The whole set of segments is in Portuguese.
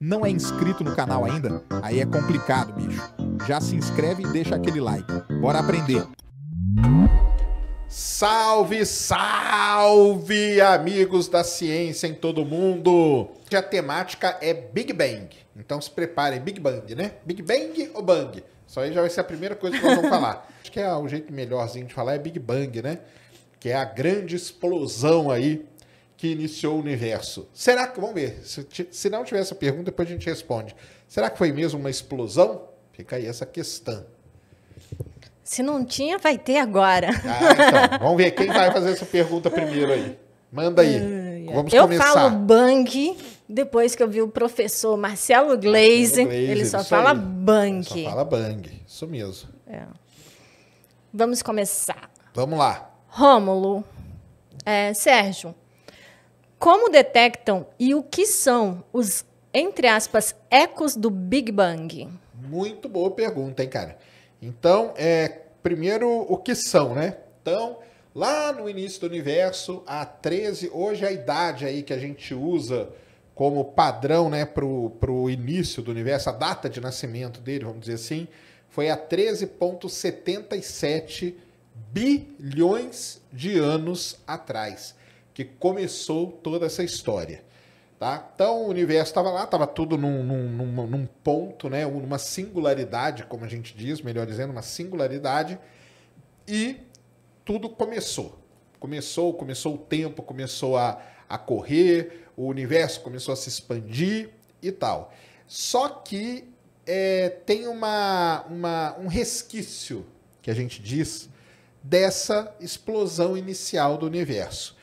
não é inscrito no canal ainda, aí é complicado, bicho. Já se inscreve e deixa aquele like. Bora aprender. Salve, salve, amigos da ciência em todo mundo! A temática é Big Bang. Então se preparem, Big Bang, né? Big Bang ou Bang? Isso aí já vai ser a primeira coisa que nós vamos falar. Acho que é o jeito melhorzinho de falar é Big Bang, né? Que é a grande explosão aí que iniciou o universo. Será que, vamos ver, se, se não tiver essa pergunta, depois a gente responde. Será que foi mesmo uma explosão? Fica aí essa questão. Se não tinha, vai ter agora. Ah, então, vamos ver quem vai fazer essa pergunta primeiro aí. Manda aí. Vamos eu começar. Eu falo bang depois que eu vi o professor Marcelo Glaze. Marcelo Glaze ele só fala aí. bang. Ele só fala bang. Isso mesmo. É. Vamos começar. Vamos lá. Rômulo. É, Sérgio, como detectam e o que são os, entre aspas, ecos do Big Bang? Muito boa pergunta, hein, cara? Então, é, primeiro, o que são, né? Então, lá no início do universo, há 13, hoje é a idade aí que a gente usa como padrão né, para o início do universo, a data de nascimento dele, vamos dizer assim, foi há 13,77 bilhões de anos atrás que começou toda essa história. Tá? Então o universo estava lá, estava tudo num, num, num, ponto, né? uma singularidade, como a gente diz, melhor dizendo, uma singularidade, e tudo começou. Começou, começou o tempo, começou a, a correr, o universo começou a se expandir e tal. Só que é, tem uma, uma, um resquício, que a gente diz, dessa explosão inicial do universo.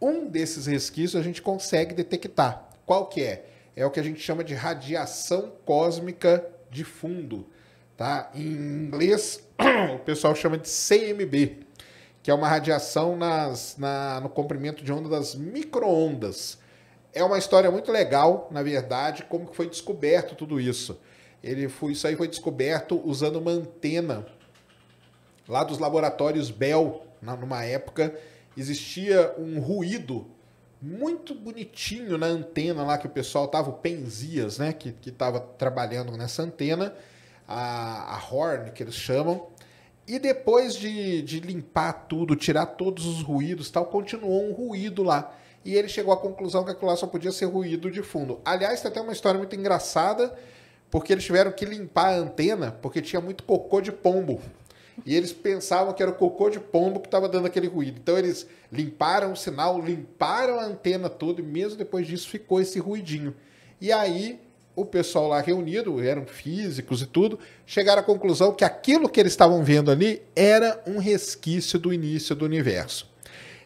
Um desses resquícios a gente consegue detectar. Qual que é? É o que a gente chama de radiação cósmica de fundo, tá? Em inglês, o pessoal chama de CMB, que é uma radiação nas, na, no comprimento de onda das microondas. É uma história muito legal, na verdade, como foi descoberto tudo isso. Ele foi, isso aí foi descoberto usando uma antena lá dos laboratórios Bell, na, numa época existia um ruído muito bonitinho na antena lá que o pessoal tava, o Penzias, né? Que, que tava trabalhando nessa antena, a, a horn que eles chamam. E depois de, de limpar tudo, tirar todos os ruídos tal, continuou um ruído lá. E ele chegou à conclusão que aquilo lá só podia ser ruído de fundo. Aliás, tem até uma história muito engraçada, porque eles tiveram que limpar a antena, porque tinha muito cocô de pombo e eles pensavam que era o cocô de pombo que estava dando aquele ruído. Então eles limparam o sinal, limparam a antena toda e mesmo depois disso ficou esse ruidinho. E aí o pessoal lá reunido, eram físicos e tudo, chegaram à conclusão que aquilo que eles estavam vendo ali era um resquício do início do universo.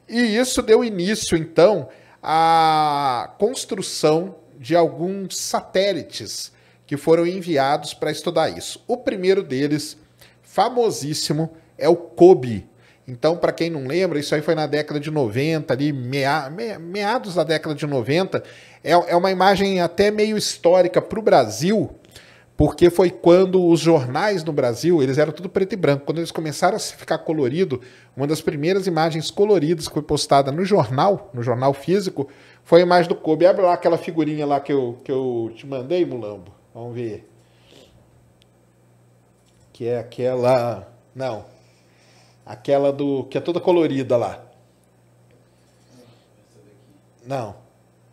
E isso deu início, então, à construção de alguns satélites que foram enviados para estudar isso. O primeiro deles famosíssimo é o Kobe. Então, para quem não lembra, isso aí foi na década de 90, ali, mea, meados da década de 90. É, é uma imagem até meio histórica para o Brasil, porque foi quando os jornais no Brasil, eles eram tudo preto e branco. Quando eles começaram a ficar colorido, uma das primeiras imagens coloridas que foi postada no jornal, no jornal físico, foi a imagem do Kobe. Abre lá aquela figurinha lá que eu, que eu te mandei, Mulambo. Vamos ver que é aquela. Não. Aquela do. que é toda colorida lá. Não.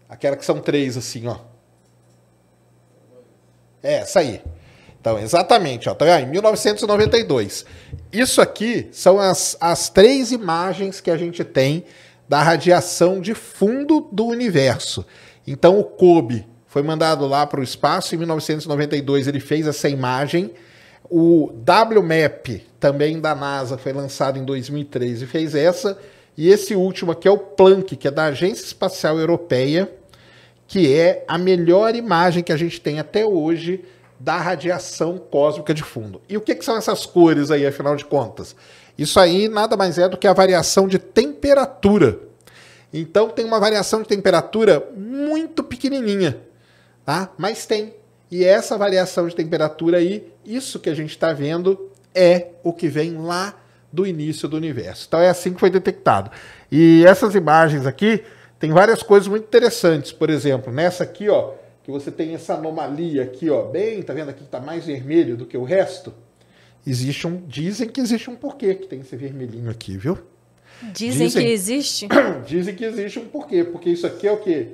Aquela que são três assim, ó. É, essa aí. Então, exatamente, ó, tá vendo? Em 1992. Isso aqui são as, as três imagens que a gente tem da radiação de fundo do universo. Então, o COBE foi mandado lá para o espaço. Em 1992, ele fez essa imagem o WMAP, também da NASA, foi lançado em 2013 e fez essa. E esse último aqui é o Planck, que é da Agência Espacial Europeia, que é a melhor imagem que a gente tem até hoje da radiação cósmica de fundo. E o que, que são essas cores aí, afinal de contas? Isso aí nada mais é do que a variação de temperatura. Então tem uma variação de temperatura muito pequenininha, tá? Mas tem. E essa variação de temperatura aí isso que a gente está vendo é o que vem lá do início do universo. Então é assim que foi detectado. E essas imagens aqui tem várias coisas muito interessantes. Por exemplo, nessa aqui, ó, que você tem essa anomalia aqui, ó, bem, tá vendo aqui que está mais vermelho do que o resto? Existe um, dizem que existe um porquê que tem esse vermelhinho aqui, viu? Dizem, dizem que existe? dizem que existe um porquê, porque isso aqui é o que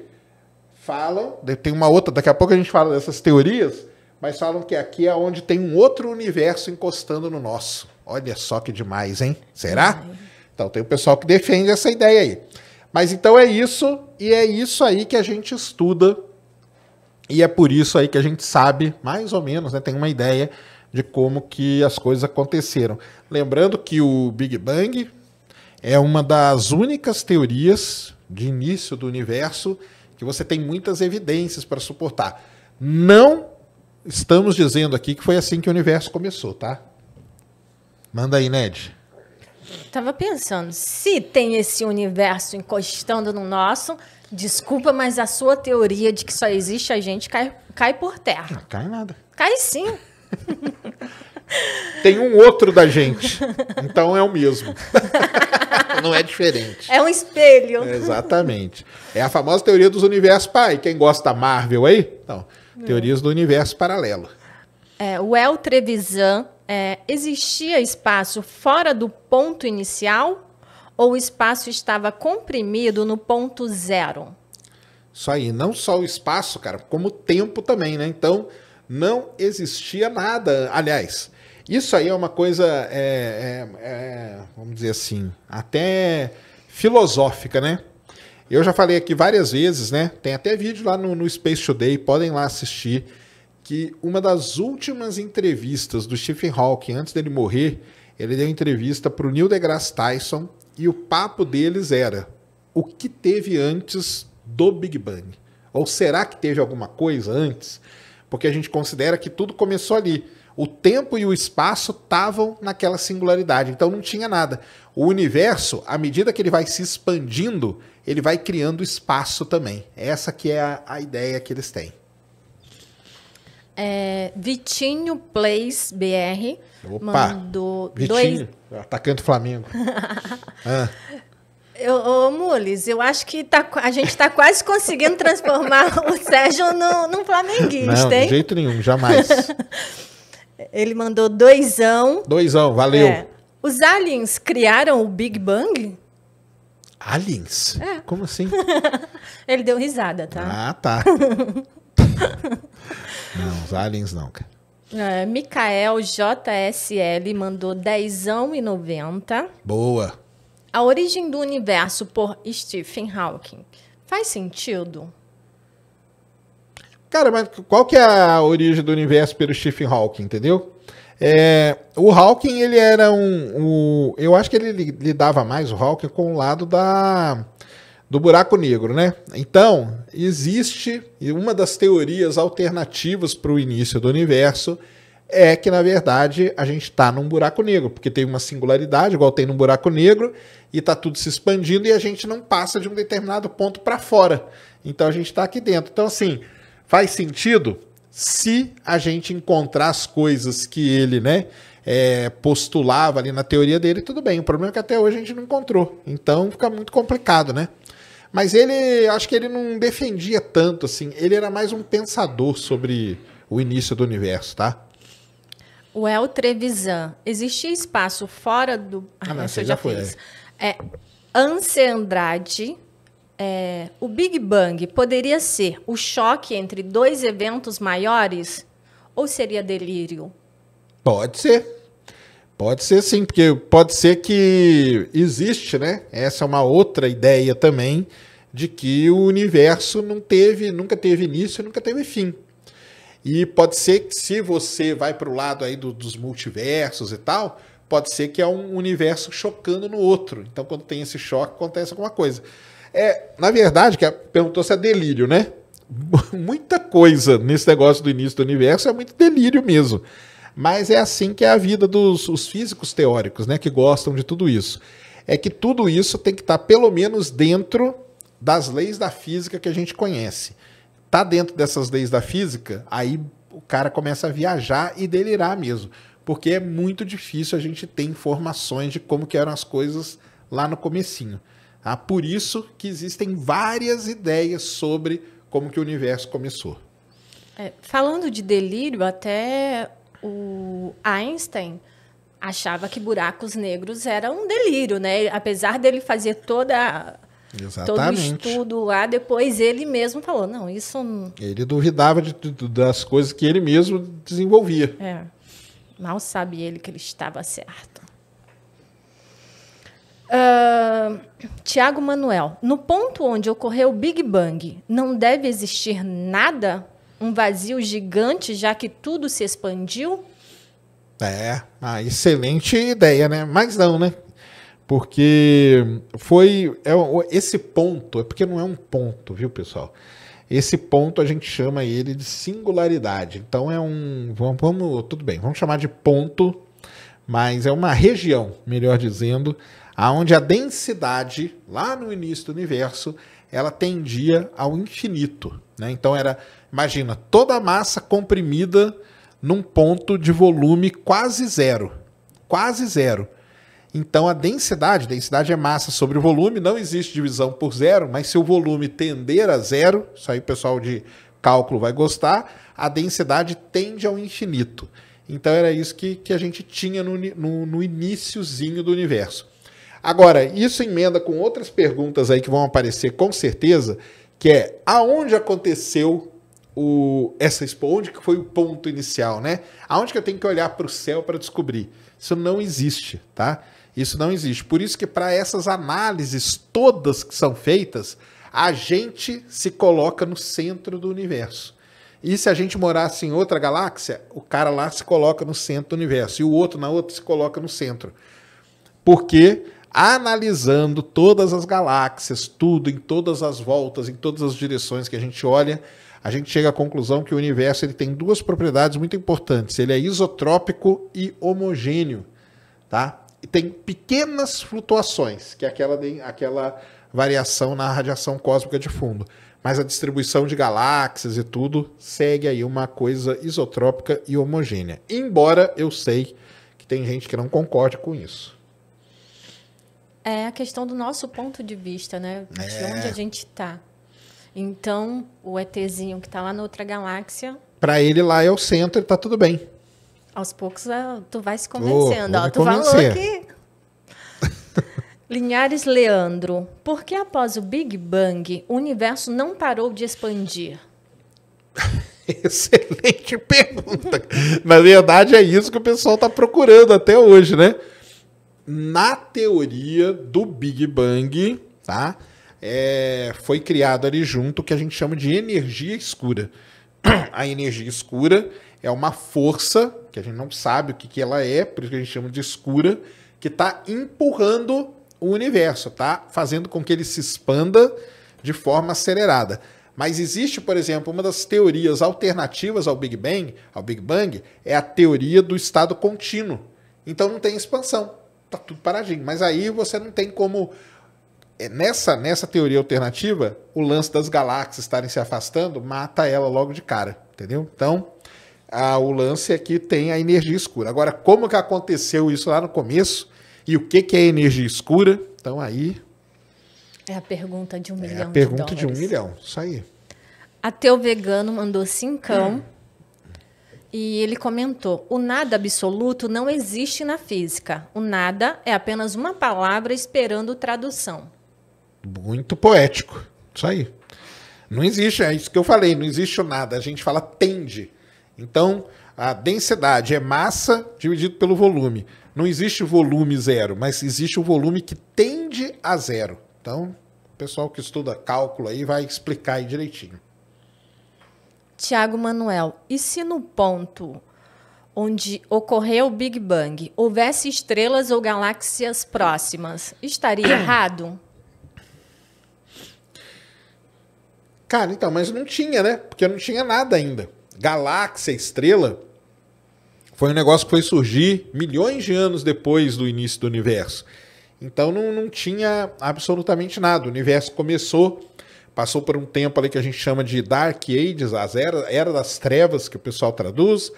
falam, tem uma outra, daqui a pouco a gente fala dessas teorias mas falam que aqui é onde tem um outro universo encostando no nosso. Olha só que demais, hein? Será? Então tem o pessoal que defende essa ideia aí. Mas então é isso, e é isso aí que a gente estuda, e é por isso aí que a gente sabe, mais ou menos, né? Tem uma ideia de como que as coisas aconteceram. Lembrando que o Big Bang é uma das únicas teorias de início do universo que você tem muitas evidências para suportar. Não estamos dizendo aqui que foi assim que o universo começou, tá? Manda aí, Ned. Tava pensando, se tem esse universo encostando no nosso, desculpa, mas a sua teoria de que só existe a gente cai, cai por terra. Não cai nada. Cai sim. tem um outro da gente. Então é o mesmo. Não é diferente. É um espelho. Exatamente. É a famosa teoria dos universos pai. Quem gosta da Marvel aí? Então, é. Teorias do universo paralelo. É, o El Trevisan, é, existia espaço fora do ponto inicial ou o espaço estava comprimido no ponto zero? Isso aí, não só o espaço, cara, como o tempo também, né? Então, não existia nada. Aliás, isso aí é uma coisa, é, é, é, vamos dizer assim, até filosófica, né? Eu já falei aqui várias vezes, né? Tem até vídeo lá no, no Space Today, podem lá assistir. Que uma das últimas entrevistas do Stephen Hawking antes dele morrer, ele deu entrevista para o Neil deGrasse Tyson e o papo deles era o que teve antes do Big Bang? Ou será que teve alguma coisa antes? Porque a gente considera que tudo começou ali. O tempo e o espaço estavam naquela singularidade, então não tinha nada. O universo, à medida que ele vai se expandindo, ele vai criando espaço também. Essa que é a, a ideia que eles têm. É, Vitinho Place BR Opa, mandou Vitinho, dois... atacante do Flamengo. ah. Eu, ô, Mules, eu acho que tá, a gente está quase conseguindo transformar o Sérgio no, num flamenguista, Não, hein? de jeito nenhum, jamais. Ele mandou doisão. Doisão, valeu. É. Os aliens criaram o Big Bang? Aliens? É. Como assim? Ele deu risada, tá? Ah, tá. não, os aliens não, cara. É, Micael JSL mandou dezão e noventa. Boa. A origem do universo por Stephen Hawking. Faz sentido? Cara, mas qual que é a origem do universo pelo Stephen Hawking, entendeu? É, o Hawking, ele era um, um, Eu acho que ele lidava mais, o Hawking, com o lado da, do buraco negro, né? Então, existe. Uma das teorias alternativas para o início do universo é que, na verdade, a gente está num buraco negro, porque tem uma singularidade, igual tem num buraco negro, e está tudo se expandindo e a gente não passa de um determinado ponto para fora. Então, a gente está aqui dentro. Então, assim, faz sentido? se a gente encontrar as coisas que ele, né, é, postulava ali na teoria dele, tudo bem. O problema é que até hoje a gente não encontrou. Então fica muito complicado, né? Mas ele, acho que ele não defendia tanto assim. Ele era mais um pensador sobre o início do universo, tá? O El Trevisan, existia espaço fora do. Ah, ah não, você já, já foi. É. é Anse Andrade é, o Big Bang poderia ser o choque entre dois eventos maiores ou seria delírio? Pode ser. Pode ser sim, porque pode ser que existe, né? Essa é uma outra ideia também de que o universo não teve, nunca teve início, e nunca teve fim. E pode ser que se você vai para o lado aí do, dos multiversos e tal, pode ser que é um universo chocando no outro. Então quando tem esse choque acontece alguma coisa. É, na verdade, que perguntou se é delírio, né? Muita coisa nesse negócio do início do universo é muito delírio mesmo. Mas é assim que é a vida dos os físicos teóricos, né, que gostam de tudo isso. É que tudo isso tem que estar tá pelo menos dentro das leis da física que a gente conhece. Tá dentro dessas leis da física, aí o cara começa a viajar e delirar mesmo, porque é muito difícil a gente ter informações de como que eram as coisas lá no comecinho. Ah, por isso que existem várias ideias sobre como que o universo começou. É, falando de delírio, até o Einstein achava que buracos negros era um delírio, né? Apesar dele fazer toda Exatamente. todo o estudo lá, depois ele mesmo falou, não, isso... Não... Ele duvidava de, de, das coisas que ele mesmo desenvolvia. É. Mal sabe ele que ele estava certo. Ah, Tiago Manuel, no ponto onde ocorreu o Big Bang, não deve existir nada? Um vazio gigante, já que tudo se expandiu? É, uma ah, excelente ideia, né? Mas não, né? Porque foi. É, esse ponto, é porque não é um ponto, viu, pessoal? Esse ponto a gente chama ele de singularidade. Então é um. Vamos, vamos tudo bem, vamos chamar de ponto, mas é uma região, melhor dizendo, aonde a densidade lá no início do universo ela tendia ao infinito, né? Então era, imagina, toda a massa comprimida num ponto de volume quase zero, quase zero. Então a densidade, densidade é massa sobre o volume, não existe divisão por zero, mas se o volume tender a zero, isso aí o pessoal de cálculo vai gostar, a densidade tende ao infinito. Então era isso que, que a gente tinha no, no, no iníciozinho do universo. Agora, isso emenda com outras perguntas aí que vão aparecer com certeza, que é aonde aconteceu o, essa expo, onde que foi o ponto inicial, né? Aonde que eu tenho que olhar para o céu para descobrir? Isso não existe, tá? Isso não existe. Por isso que para essas análises todas que são feitas, a gente se coloca no centro do universo. E se a gente morasse assim, em outra galáxia, o cara lá se coloca no centro do universo e o outro na outra se coloca no centro. Porque analisando todas as galáxias, tudo, em todas as voltas, em todas as direções que a gente olha, a gente chega à conclusão que o universo ele tem duas propriedades muito importantes. Ele é isotrópico e homogêneo, tá? E tem pequenas flutuações, que é aquela, aquela variação na radiação cósmica de fundo. Mas a distribuição de galáxias e tudo segue aí uma coisa isotrópica e homogênea. Embora eu sei que tem gente que não concorde com isso é a questão do nosso ponto de vista, né? De é. onde a gente está. Então, o ETzinho que está lá na outra galáxia. Para ele lá é o centro Ele tá tudo bem. Aos poucos ah, tu vai se convencendo. ó, tu convencer. falou que. Linhares Leandro, por que após o Big Bang o universo não parou de expandir? Excelente pergunta. na verdade, é isso que o pessoal está procurando até hoje, né? na teoria do Big Bang, tá? É, foi criado ali junto o que a gente chama de energia escura. A energia escura é uma força, que a gente não sabe o que, que ela é, por isso que a gente chama de escura, que está empurrando o universo, tá? Fazendo com que ele se expanda de forma acelerada. Mas existe, por exemplo, uma das teorias alternativas ao Big Bang, ao Big Bang, é a teoria do estado contínuo. Então não tem expansão tá tudo paradinho. Mas aí você não tem como. É, nessa, nessa teoria alternativa, o lance das galáxias estarem se afastando mata ela logo de cara, entendeu? Então, a, o lance é que tem a energia escura. Agora, como que aconteceu isso lá no começo e o que, que é energia escura? Então, aí. É a pergunta de um é milhão. É a pergunta de, de, um milhão, isso aí. o vegano mandou cincão. Hum e ele comentou: o nada absoluto não existe na física. O nada é apenas uma palavra esperando tradução. Muito poético. Isso aí. Não existe, é isso que eu falei, não existe o nada. A gente fala tende. Então, a densidade é massa dividido pelo volume. Não existe volume zero, mas existe o volume que tende a zero. Então, o pessoal que estuda cálculo aí vai explicar aí direitinho. Tiago Manuel, e se no ponto onde ocorreu o Big Bang houvesse estrelas ou galáxias próximas, estaria errado? Cara, então, mas não tinha, né? Porque não tinha nada ainda. Galáxia, estrela, foi um negócio que foi surgir milhões de anos depois do início do universo. Então não, não tinha absolutamente nada. O universo começou Passou por um tempo ali que a gente chama de Dark Ages, as era, era das trevas que o pessoal traduz.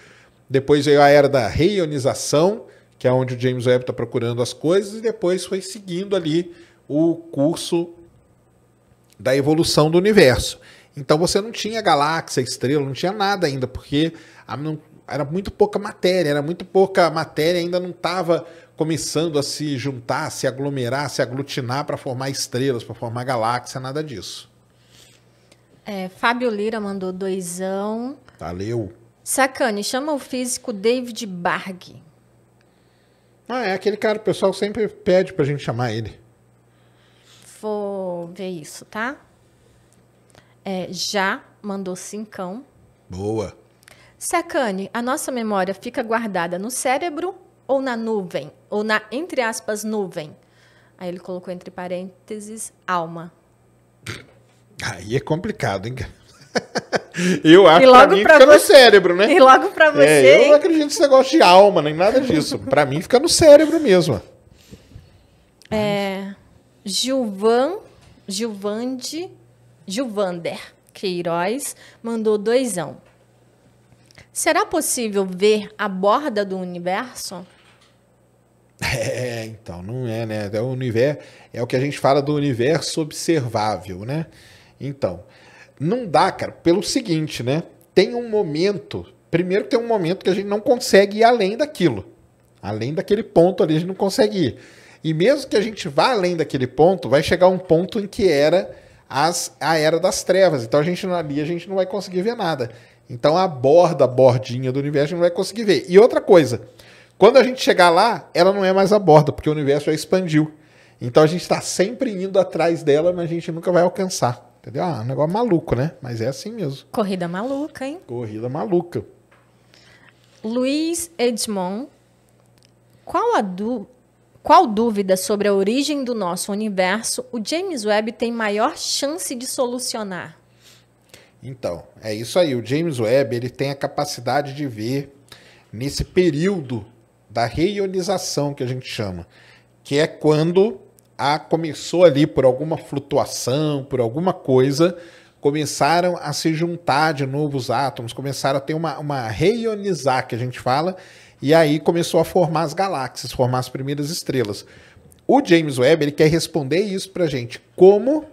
Depois veio a era da reionização, que é onde o James Webb está procurando as coisas, e depois foi seguindo ali o curso da evolução do universo. Então você não tinha galáxia, estrela, não tinha nada ainda, porque era muito pouca matéria, era muito pouca matéria, ainda não estava começando a se juntar, se aglomerar, se aglutinar para formar estrelas, para formar galáxia, nada disso. É, Fábio Lira mandou doisão. Valeu. Sacane, chama o físico David Barg. Ah, é aquele cara, o pessoal sempre pede pra gente chamar ele. Vou ver isso, tá? É, já mandou cincão. Boa. Sacane, a nossa memória fica guardada no cérebro ou na nuvem? Ou na, entre aspas, nuvem? Aí ele colocou entre parênteses, alma. Aí é complicado, hein? Eu acho pra mim pra fica no cérebro, né? E logo pra você. É, eu não acredito nesse negócio de alma, nem nada disso. pra mim fica no cérebro mesmo. É, Gilvan, Gilvande, Gilvander Queiroz mandou doisão. Será possível ver a borda do universo? É, então, não é, né? É o universo, é o que a gente fala do universo observável, né? Então, não dá, cara, pelo seguinte, né? Tem um momento, primeiro tem um momento que a gente não consegue ir além daquilo. Além daquele ponto ali, a gente não consegue ir. E mesmo que a gente vá além daquele ponto, vai chegar um ponto em que era as, a era das trevas. Então a gente ali a gente não vai conseguir ver nada. Então a borda, a bordinha do universo a gente não vai conseguir ver. E outra coisa, quando a gente chegar lá, ela não é mais a borda, porque o universo já expandiu. Então a gente está sempre indo atrás dela, mas a gente nunca vai alcançar. Entendeu? Ah, é um negócio maluco, né? Mas é assim mesmo. Corrida maluca, hein? Corrida maluca. Luiz Edmond, qual a du... Qual dúvida sobre a origem do nosso universo o James Webb tem maior chance de solucionar? Então, é isso aí. O James Webb ele tem a capacidade de ver nesse período da reionização que a gente chama, que é quando a, começou ali por alguma flutuação, por alguma coisa, começaram a se juntar de novo os átomos, começaram a ter uma, uma reionizar, que a gente fala, e aí começou a formar as galáxias, formar as primeiras estrelas. O James Webb ele quer responder isso para a gente, como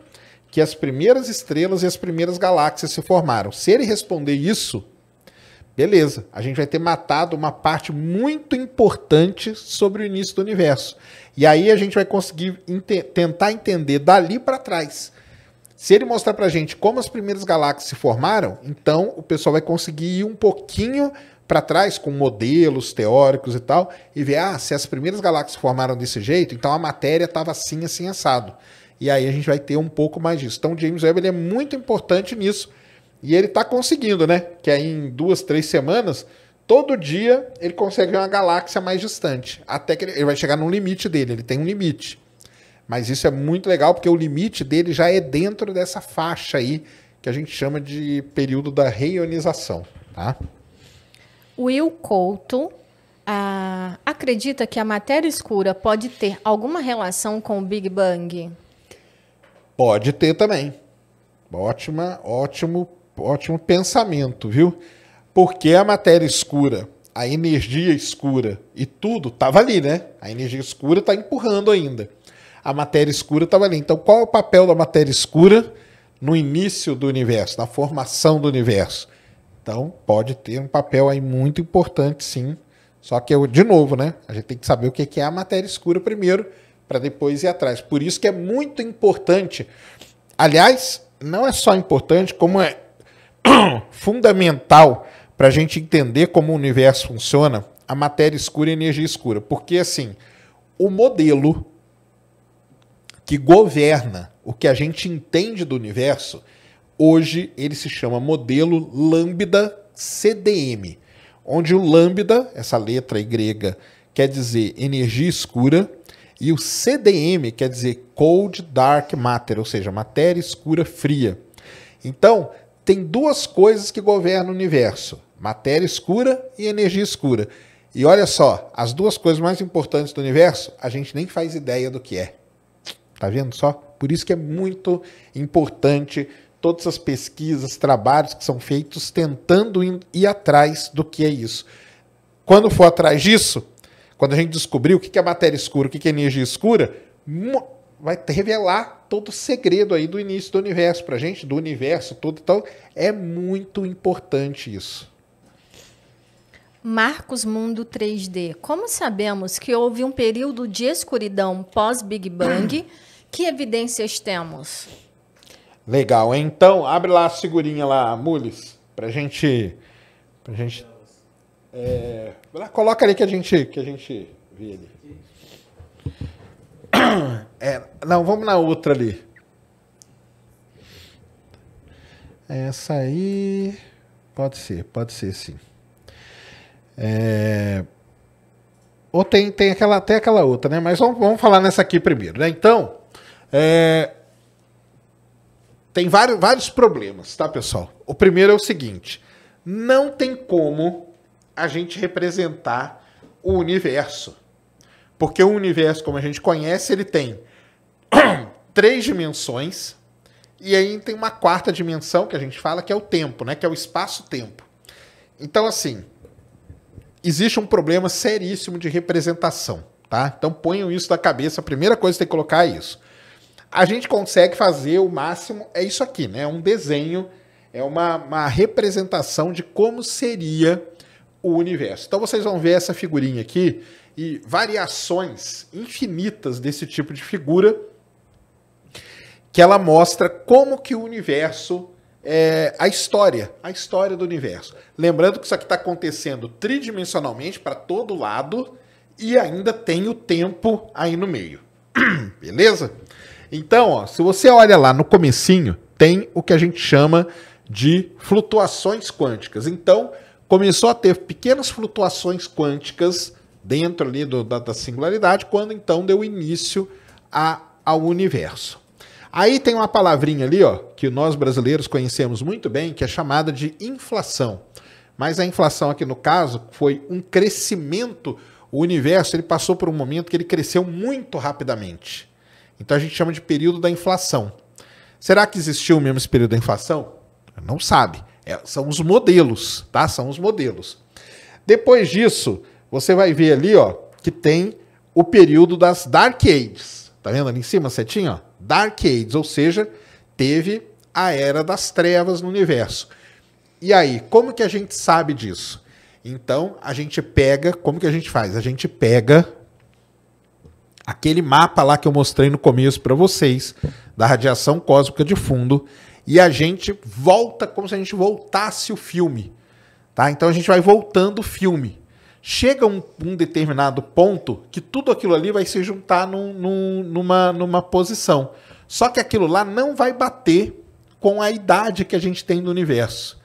que as primeiras estrelas e as primeiras galáxias se formaram. Se ele responder isso, Beleza, a gente vai ter matado uma parte muito importante sobre o início do universo. E aí a gente vai conseguir ente tentar entender dali para trás. Se ele mostrar para a gente como as primeiras galáxias se formaram, então o pessoal vai conseguir ir um pouquinho para trás com modelos teóricos e tal e ver, ah, se as primeiras galáxias se formaram desse jeito, então a matéria estava assim, assim, assado. E aí a gente vai ter um pouco mais disso. Então o James Webb é muito importante nisso e ele está conseguindo, né? Que aí em duas, três semanas, todo dia ele consegue ver uma galáxia mais distante. Até que ele, vai chegar no limite dele, ele tem um limite. Mas isso é muito legal porque o limite dele já é dentro dessa faixa aí que a gente chama de período da reionização, tá? Will Couto ah, acredita que a matéria escura pode ter alguma relação com o Big Bang? Pode ter também. Ótima, ótimo ótimo pensamento, viu? Porque a matéria escura, a energia escura e tudo estava ali, né? A energia escura está empurrando ainda. A matéria escura estava ali. Então, qual é o papel da matéria escura no início do universo, na formação do universo? Então, pode ter um papel aí muito importante, sim. Só que, de novo, né? A gente tem que saber o que é a matéria escura primeiro, para depois ir atrás. Por isso que é muito importante. Aliás, não é só importante, como é fundamental para a gente entender como o universo funciona, a matéria escura e a energia escura. Porque, assim, o modelo que governa o que a gente entende do universo, hoje ele se chama modelo Lambda CDM, onde o Lambda, essa letra grega, quer dizer energia escura, e o CDM quer dizer Cold Dark Matter, ou seja, matéria escura fria. Então, tem duas coisas que governam o universo: matéria escura e energia escura. E olha só, as duas coisas mais importantes do universo, a gente nem faz ideia do que é. Tá vendo só? Por isso que é muito importante todas as pesquisas, trabalhos que são feitos tentando ir atrás do que é isso. Quando for atrás disso, quando a gente descobrir o que é matéria escura, o que é energia escura, vai revelar todo o segredo aí do início do universo pra gente, do universo todo. Então, é muito importante isso. Marcos Mundo 3D. Como sabemos que houve um período de escuridão pós-Big Bang, que evidências temos? Legal. Então, abre lá a segurinha lá, Mules, pra gente pra gente é, coloca ali que a gente que a gente vê ali. É, não, vamos na outra ali. Essa aí. Pode ser, pode ser sim. É... Ou tem, tem aquela, até aquela outra, né? Mas vamos, vamos falar nessa aqui primeiro, né? Então, é... tem vários, vários problemas, tá, pessoal? O primeiro é o seguinte: não tem como a gente representar o universo. Porque o universo, como a gente conhece, ele tem três dimensões e aí tem uma quarta dimensão que a gente fala que é o tempo, né? Que é o espaço-tempo. Então, assim, existe um problema seríssimo de representação, tá? Então ponham isso da cabeça. A primeira coisa que tem que colocar é isso. A gente consegue fazer o máximo é isso aqui, né? É um desenho, é uma, uma representação de como seria o universo. Então vocês vão ver essa figurinha aqui e variações infinitas desse tipo de figura que ela mostra como que o universo é a história, a história do universo. Lembrando que isso aqui está acontecendo tridimensionalmente para todo lado e ainda tem o tempo aí no meio. Beleza? Então, ó, se você olha lá no comecinho, tem o que a gente chama de flutuações quânticas. Então, começou a ter pequenas flutuações quânticas dentro ali do, da, da singularidade, quando então deu início a, ao universo. Aí tem uma palavrinha ali, ó, que nós brasileiros conhecemos muito bem, que é chamada de inflação. Mas a inflação aqui no caso foi um crescimento. O universo ele passou por um momento que ele cresceu muito rapidamente. Então a gente chama de período da inflação. Será que existiu mesmo esse período da inflação? Não sabe. É, são os modelos, tá? São os modelos. Depois disso, você vai ver ali, ó, que tem o período das Dark Ages. Tá vendo ali em cima, setinha? Dark Ages, ou seja, teve a era das trevas no universo. E aí, como que a gente sabe disso? Então, a gente pega, como que a gente faz? A gente pega aquele mapa lá que eu mostrei no começo para vocês, da radiação cósmica de fundo, e a gente volta como se a gente voltasse o filme. Tá? Então a gente vai voltando o filme. Chega um, um determinado ponto que tudo aquilo ali vai se juntar num, num, numa, numa posição. Só que aquilo lá não vai bater com a idade que a gente tem no universo.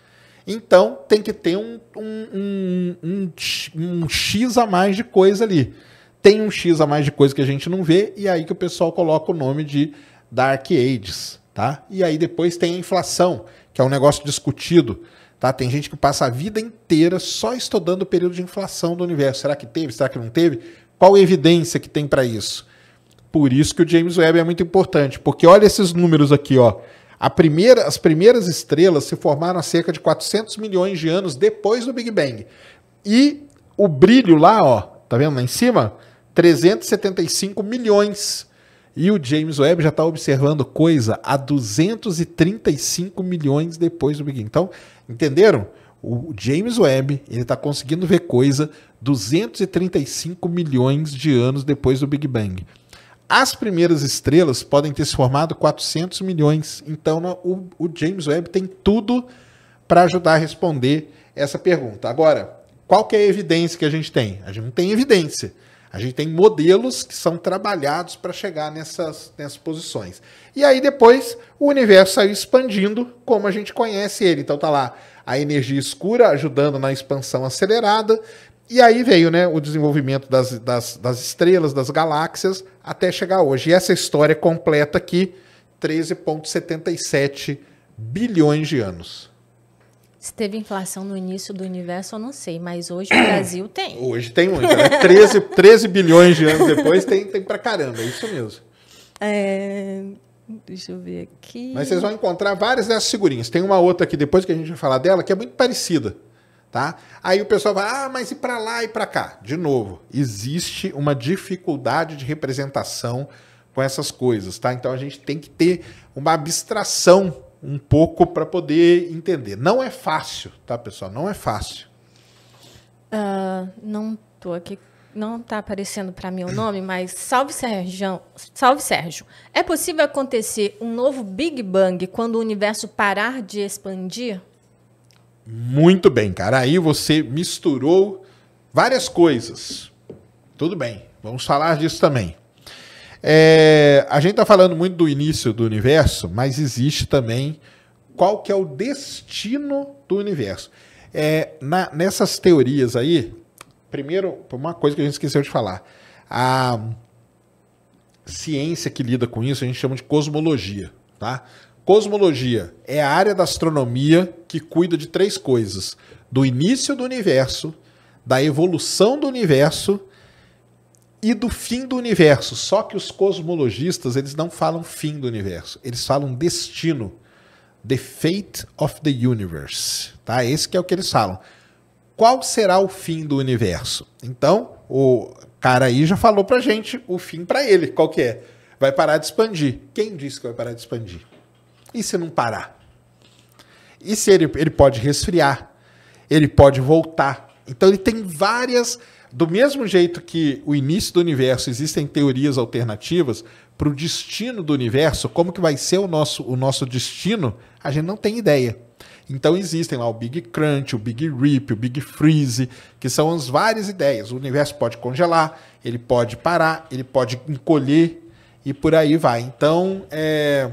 Então tem que ter um, um, um, um X a mais de coisa ali. Tem um X a mais de coisa que a gente não vê, e é aí que o pessoal coloca o nome de Dark Ages. Tá? E aí depois tem a inflação, que é um negócio discutido. Tá? Tem gente que passa a vida inteira só estudando o período de inflação do universo. Será que teve? Será que não teve? Qual a evidência que tem para isso? Por isso que o James Webb é muito importante, porque olha esses números aqui, ó. A primeira, as primeiras estrelas se formaram há cerca de 400 milhões de anos depois do Big Bang. E o brilho lá, ó, tá vendo lá em cima? 375 milhões e o James Webb já está observando coisa a 235 milhões depois do Big Bang. Então, entenderam? O James Webb ele está conseguindo ver coisa 235 milhões de anos depois do Big Bang. As primeiras estrelas podem ter se formado 400 milhões. Então, o, o James Webb tem tudo para ajudar a responder essa pergunta. Agora, qual que é a evidência que a gente tem? A gente não tem evidência. A gente tem modelos que são trabalhados para chegar nessas, nessas posições. E aí depois o universo saiu expandindo como a gente conhece ele. Então tá lá a energia escura ajudando na expansão acelerada. E aí veio né, o desenvolvimento das, das, das estrelas, das galáxias, até chegar hoje. E essa história completa aqui, 13,77 bilhões de anos. Se teve inflação no início do universo, eu não sei, mas hoje o Brasil tem. Hoje tem muito, né? 13, 13 bilhões de anos depois tem, tem pra caramba, é isso mesmo. É... Deixa eu ver aqui. Mas vocês vão encontrar várias dessas figurinhas. Tem uma outra aqui depois que a gente vai falar dela, que é muito parecida. Tá? Aí o pessoal vai, ah, mas e para lá e para cá? De novo, existe uma dificuldade de representação com essas coisas, tá? Então a gente tem que ter uma abstração um pouco para poder entender. Não é fácil, tá, pessoal? Não é fácil. Uh, não tô aqui, não tá aparecendo para mim o nome, mas salve Sérgio, salve Sérgio. É possível acontecer um novo Big Bang quando o universo parar de expandir? Muito bem, cara. Aí você misturou várias coisas. Tudo bem, vamos falar disso também. É, a gente está falando muito do início do universo, mas existe também qual que é o destino do universo. É, na, nessas teorias aí, primeiro, uma coisa que a gente esqueceu de falar. A ciência que lida com isso a gente chama de cosmologia. Tá? Cosmologia é a área da astronomia que cuida de três coisas: do início do universo, da evolução do universo e do fim do universo. Só que os cosmologistas, eles não falam fim do universo, eles falam destino. The fate of the universe, tá? Esse que é o que eles falam. Qual será o fim do universo? Então, o cara aí já falou pra gente o fim para ele, qual que é? Vai parar de expandir. Quem disse que vai parar de expandir? E se não parar? E se ele, ele pode resfriar? Ele pode voltar? Então ele tem várias do mesmo jeito que o início do universo existem teorias alternativas para o destino do universo, como que vai ser o nosso, o nosso destino, a gente não tem ideia. Então existem lá o Big Crunch, o Big Rip, o Big Freeze, que são as várias ideias. O universo pode congelar, ele pode parar, ele pode encolher e por aí vai. Então, é...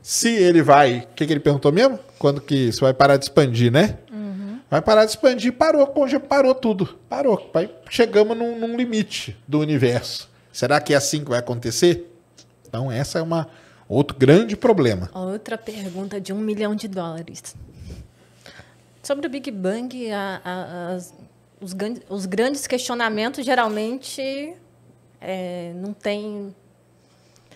se ele vai. O que, que ele perguntou mesmo? Quando que isso vai parar de expandir, né? Vai parar de expandir, parou, conge, parou tudo. Parou. chegamos num, num limite do universo. Será que é assim que vai acontecer? Então, essa é uma outro grande problema. Outra pergunta de um milhão de dólares. Sobre o Big Bang, a, a, os, os, grandes questionamentos geralmente é, não tem.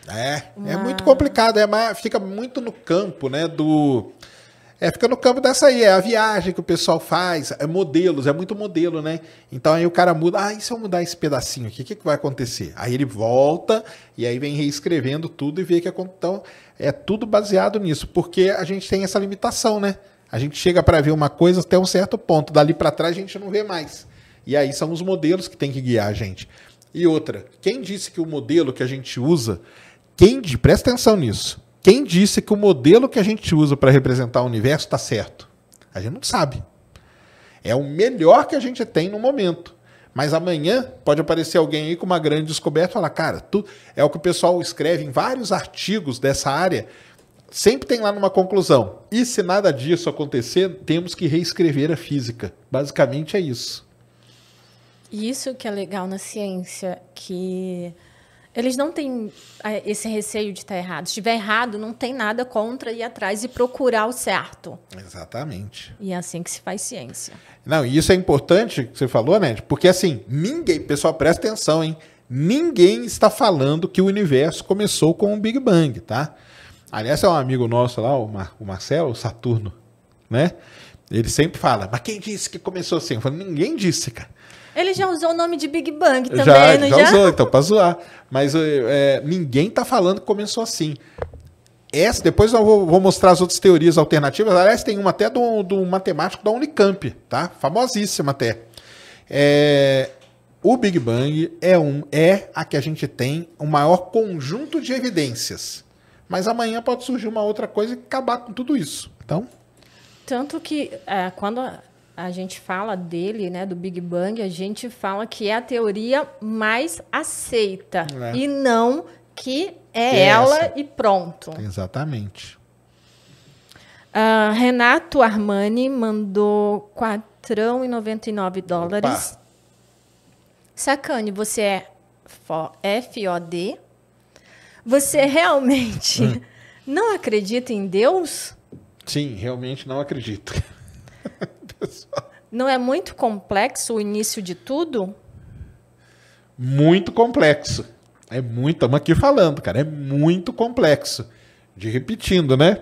É, é uma... é muito complicado, é, fica muito no campo né, do é, fica no campo dessa aí, é a viagem que o pessoal faz, é modelos, é muito modelo, né? Então aí o cara muda, ah, e se eu mudar esse pedacinho aqui, o que, que vai acontecer? Aí ele volta e aí vem reescrevendo tudo e vê que é. Então é tudo baseado nisso, porque a gente tem essa limitação, né? A gente chega para ver uma coisa até um certo ponto, dali para trás a gente não vê mais. E aí são os modelos que tem que guiar a gente. E outra, quem disse que o modelo que a gente usa, quem presta atenção nisso? Quem disse que o modelo que a gente usa para representar o universo está certo? A gente não sabe. É o melhor que a gente tem no momento. Mas amanhã pode aparecer alguém aí com uma grande descoberta e falar, cara, tu... é o que o pessoal escreve em vários artigos dessa área. Sempre tem lá numa conclusão. E se nada disso acontecer, temos que reescrever a física. Basicamente é isso. E isso que é legal na ciência, que eles não têm é, esse receio de estar errado. Se estiver errado, não tem nada contra ir atrás e procurar o certo. Exatamente. E é assim que se faz ciência. Não, e isso é importante que você falou, né? Porque assim, ninguém, pessoal, presta atenção, hein? Ninguém está falando que o universo começou com o Big Bang, tá? Aliás, é um amigo nosso lá, o, Mar o Marcelo, o Saturno, né? Ele sempre fala, mas quem disse que começou assim? Eu falo, ninguém disse, cara. Ele já usou o nome de Big Bang também, já, não já? Já usou, então, pra zoar. Mas é, é, ninguém tá falando que começou assim. Essa, depois eu vou, vou, mostrar as outras teorias alternativas. Aliás, tem uma até do, do matemático da Unicamp, tá? Famosíssima até. É, o Big Bang é, um, é a que a gente tem o maior conjunto de evidências. Mas amanhã pode surgir uma outra coisa e acabar com tudo isso. Então. Tanto que é, quando a gente fala dele, né, do Big Bang, a gente fala que é a teoria mais aceita é. e não que é, é ela essa. e pronto. Exatamente. Uh, Renato Armani mandou 4,99 dólares. Sacane, você é FOD? Você realmente hum. não acredita em Deus? Sim, realmente não acredito. Não é muito complexo o início de tudo? Muito complexo. É muito, estamos aqui falando, cara, é muito complexo. De repetindo, né?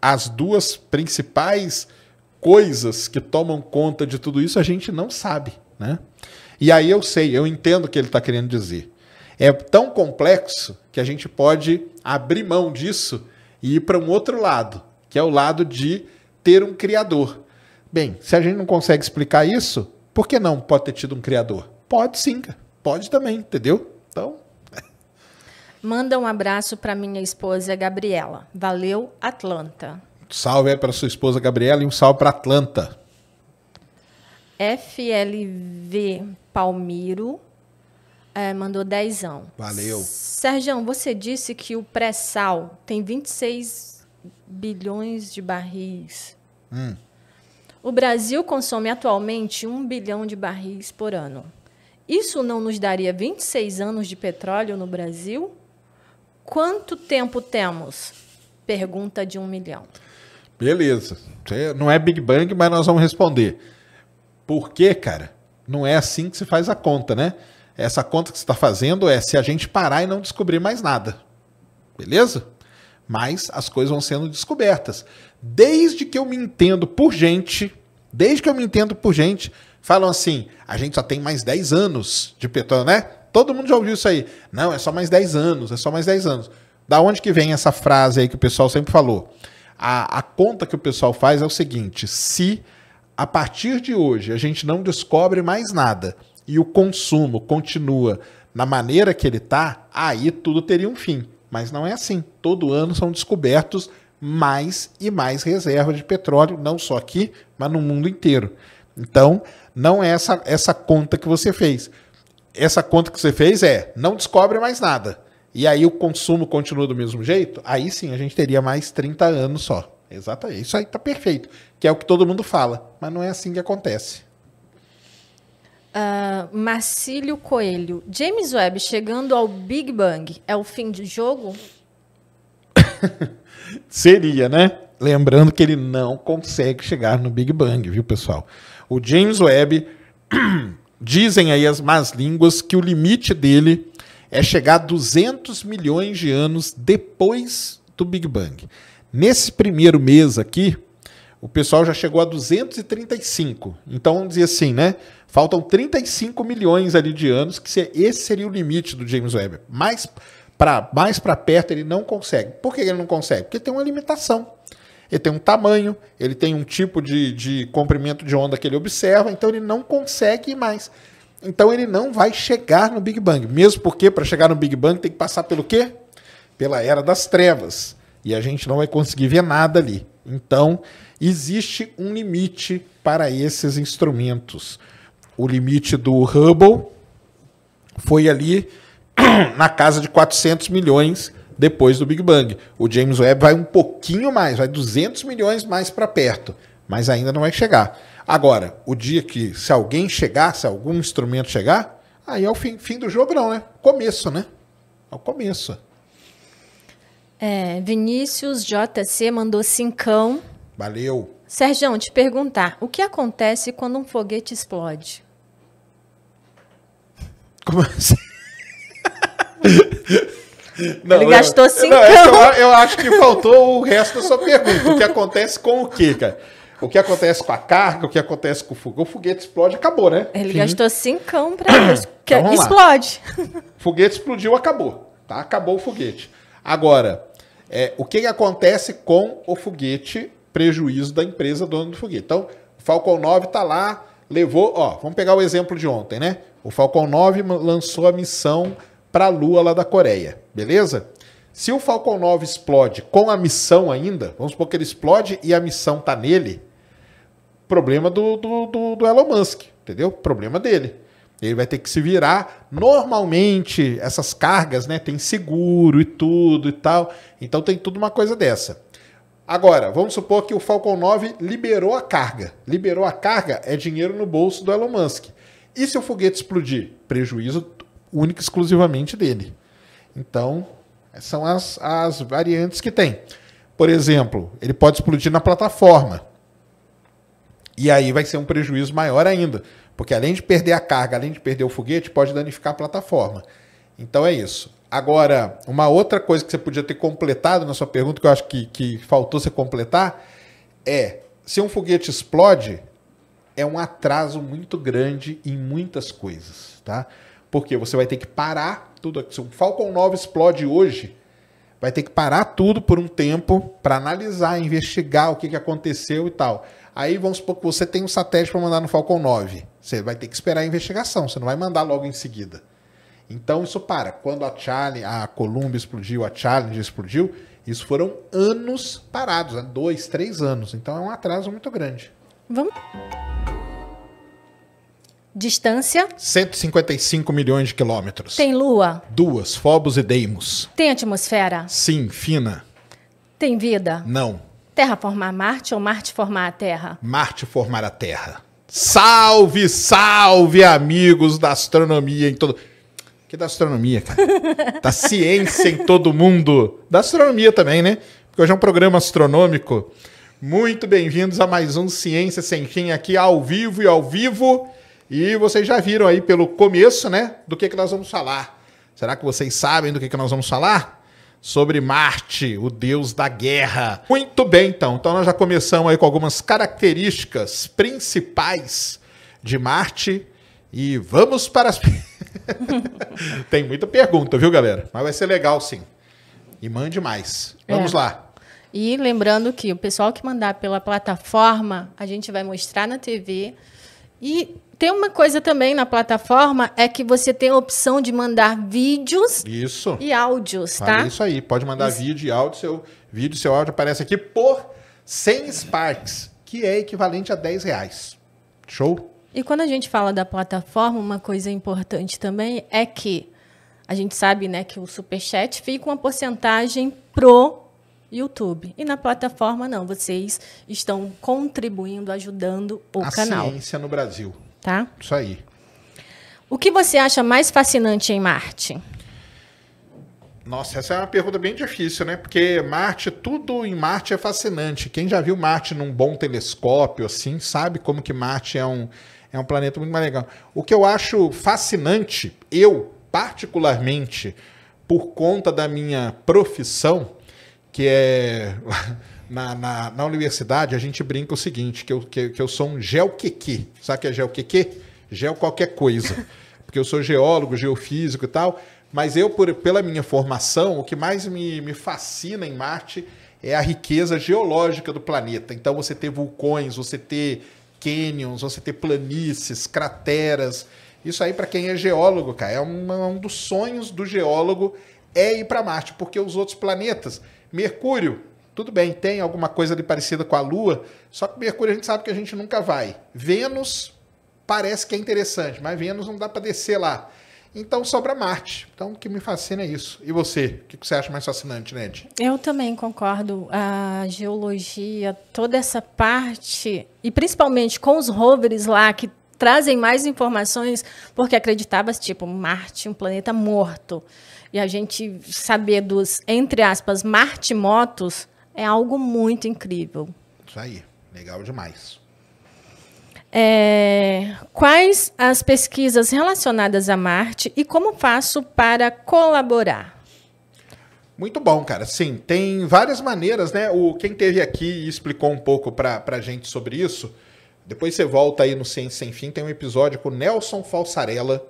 As duas principais coisas que tomam conta de tudo isso a gente não sabe, né? E aí eu sei, eu entendo o que ele está querendo dizer. É tão complexo que a gente pode abrir mão disso e ir para um outro lado, que é o lado de ter um criador. Bem, se a gente não consegue explicar isso, por que não pode ter tido um criador? Pode sim, pode também, entendeu? Então. Manda um abraço para minha esposa Gabriela. Valeu, Atlanta. Salve aí para sua esposa Gabriela e um salve para Atlanta. FLV Palmiro é, mandou dezão. Valeu. Sérgio, você disse que o pré-sal tem 26 bilhões de barris. Hum. O Brasil consome atualmente 1 bilhão de barris por ano. Isso não nos daria 26 anos de petróleo no Brasil? Quanto tempo temos? Pergunta de um milhão. Beleza. Não é Big Bang, mas nós vamos responder. Por quê, cara? Não é assim que se faz a conta, né? Essa conta que você está fazendo é se a gente parar e não descobrir mais nada. Beleza? mas as coisas vão sendo descobertas. Desde que eu me entendo por gente, desde que eu me entendo por gente, falam assim: a gente só tem mais 10 anos de petróleo, né? Todo mundo já ouviu isso aí. Não, é só mais 10 anos, é só mais 10 anos. Da onde que vem essa frase aí que o pessoal sempre falou? A, a conta que o pessoal faz é o seguinte: se a partir de hoje a gente não descobre mais nada e o consumo continua na maneira que ele está, aí tudo teria um fim. Mas não é assim. Todo ano são descobertos mais e mais reservas de petróleo, não só aqui, mas no mundo inteiro. Então, não é essa, essa conta que você fez. Essa conta que você fez é não descobre mais nada. E aí o consumo continua do mesmo jeito, aí sim a gente teria mais 30 anos só. Exatamente. Isso aí tá perfeito, que é o que todo mundo fala, mas não é assim que acontece. Uh, Marcílio Coelho. James Webb chegando ao Big Bang é o fim de jogo? Seria, né? Lembrando que ele não consegue chegar no Big Bang, viu, pessoal? O James Webb. dizem aí as más línguas que o limite dele é chegar a 200 milhões de anos depois do Big Bang. Nesse primeiro mês aqui, o pessoal já chegou a 235. Então, vamos dizer assim, né? Faltam 35 milhões ali de anos, que esse seria o limite do James Webb. Mais para mais perto ele não consegue. Por que ele não consegue? Porque tem uma limitação. Ele tem um tamanho, ele tem um tipo de, de comprimento de onda que ele observa, então ele não consegue ir mais. Então ele não vai chegar no Big Bang. Mesmo porque para chegar no Big Bang tem que passar pelo quê? Pela era das trevas. E a gente não vai conseguir ver nada ali. Então existe um limite para esses instrumentos o limite do Hubble foi ali na casa de 400 milhões depois do Big Bang. O James Webb vai um pouquinho mais, vai 200 milhões mais para perto, mas ainda não vai chegar. Agora, o dia que se alguém chegar, se algum instrumento chegar, aí é o fim, fim do jogo não, né? Começo, né? É o começo. É, Vinícius JC mandou cincão. Valeu. Sérgio, te perguntar, o que acontece quando um foguete explode? Como assim? Não, Ele gastou cinco. Não, eu, é eu acho que faltou o resto da sua pergunta. O que acontece com o quê, cara? O que acontece com a carga, o que acontece com o foguete. O foguete explode, acabou, né? Ele Sim. gastou cincão para isso. Então, explode. foguete explodiu, acabou. Tá? Acabou o foguete. Agora, é, o que, que acontece com o foguete prejuízo da empresa dona do foguete. Então, o Falcon 9 está lá, levou, ó, vamos pegar o exemplo de ontem, né? O Falcon 9 lançou a missão para a Lua lá da Coreia, beleza? Se o Falcon 9 explode com a missão ainda, vamos supor que ele explode e a missão tá nele, problema do, do, do, do Elon Musk, entendeu? Problema dele. Ele vai ter que se virar. Normalmente, essas cargas, né? Tem seguro e tudo e tal. Então tem tudo uma coisa dessa. Agora, vamos supor que o Falcon 9 liberou a carga. Liberou a carga é dinheiro no bolso do Elon Musk. E se o foguete explodir? Prejuízo único e exclusivamente dele. Então, são as, as variantes que tem. Por exemplo, ele pode explodir na plataforma. E aí vai ser um prejuízo maior ainda. Porque além de perder a carga, além de perder o foguete, pode danificar a plataforma. Então é isso. Agora, uma outra coisa que você podia ter completado na sua pergunta, que eu acho que, que faltou você completar, é se um foguete explode, é um atraso muito grande em muitas coisas, tá? Porque você vai ter que parar tudo. Se um Falcon 9 explode hoje, vai ter que parar tudo por um tempo para analisar, investigar o que, que aconteceu e tal. Aí vamos supor que você tem um satélite para mandar no Falcon 9. Você vai ter que esperar a investigação, você não vai mandar logo em seguida. Então isso para. Quando a Challenge, a Columbia explodiu, a Challenger explodiu, isso foram anos parados, né? dois, três anos. Então é um atraso muito grande. Vamos. Distância? 155 milhões de quilômetros. Tem lua? Duas, Phobos e Deimos. Tem atmosfera? Sim, fina. Tem vida? Não. Terra formar Marte ou Marte formar a Terra? Marte formar a Terra. Salve, salve, amigos da astronomia em todo. Que é da astronomia, cara. da ciência em todo mundo. Da astronomia também, né? Porque hoje é um programa astronômico. Muito bem-vindos a mais um Ciência Sem Fim aqui ao vivo e ao vivo. E vocês já viram aí pelo começo, né? Do que, que nós vamos falar. Será que vocês sabem do que, que nós vamos falar? sobre Marte, o deus da guerra. Muito bem, então. Então nós já começamos aí com algumas características principais de Marte e vamos para as Tem muita pergunta, viu, galera? Mas vai ser legal, sim. E mande mais. É. Vamos é. lá. E lembrando que o pessoal que mandar pela plataforma, a gente vai mostrar na TV. E tem uma coisa também na plataforma é que você tem a opção de mandar vídeos isso. e áudios, Fala tá? Isso aí, pode mandar isso. vídeo e áudio, seu vídeo, seu áudio aparece aqui por 100 Sparks, que é equivalente a 10 reais. Show? E quando a gente fala da plataforma, uma coisa importante também é que a gente sabe né, que o Superchat fica uma porcentagem pro YouTube. E na plataforma, não. Vocês estão contribuindo, ajudando o a canal. A ciência no Brasil. Tá? Isso aí. O que você acha mais fascinante em Marte? Nossa, essa é uma pergunta bem difícil, né? Porque Marte, tudo em Marte é fascinante. Quem já viu Marte num bom telescópio, assim, sabe como que Marte é um é um planeta muito mais legal. O que eu acho fascinante, eu particularmente, por conta da minha profissão, que é na, na, na universidade, a gente brinca o seguinte, que eu, que, que eu sou um geoqueque. Sabe o que é geoqueque? Geo qualquer coisa. Porque eu sou geólogo, geofísico e tal, mas eu, por, pela minha formação, o que mais me, me fascina em Marte é a riqueza geológica do planeta. Então, você ter vulcões, você ter canyons, você ter planícies, crateras. Isso aí, para quem é geólogo, cara, é um, um dos sonhos do geólogo é ir para Marte, porque os outros planetas, Mercúrio, tudo bem, tem alguma coisa ali parecida com a Lua, só que Mercúrio a gente sabe que a gente nunca vai. Vênus parece que é interessante, mas Vênus não dá para descer lá. Então sobra Marte. Então o que me fascina é isso. E você? O que você acha mais fascinante, Ned? Eu também concordo. A geologia, toda essa parte, e principalmente com os rovers lá que trazem mais informações, porque acreditava-se, tipo, Marte, um planeta morto. E a gente saber dos, entre aspas, Marte-motos é algo muito incrível. Isso aí. Legal demais. É, quais as pesquisas relacionadas a Marte e como faço para colaborar? Muito bom, cara. Sim, tem várias maneiras, né? O quem teve aqui e explicou um pouco para a gente sobre isso. Depois você volta aí no Ciência Sem Fim, tem um episódio com o Nelson Falsarella,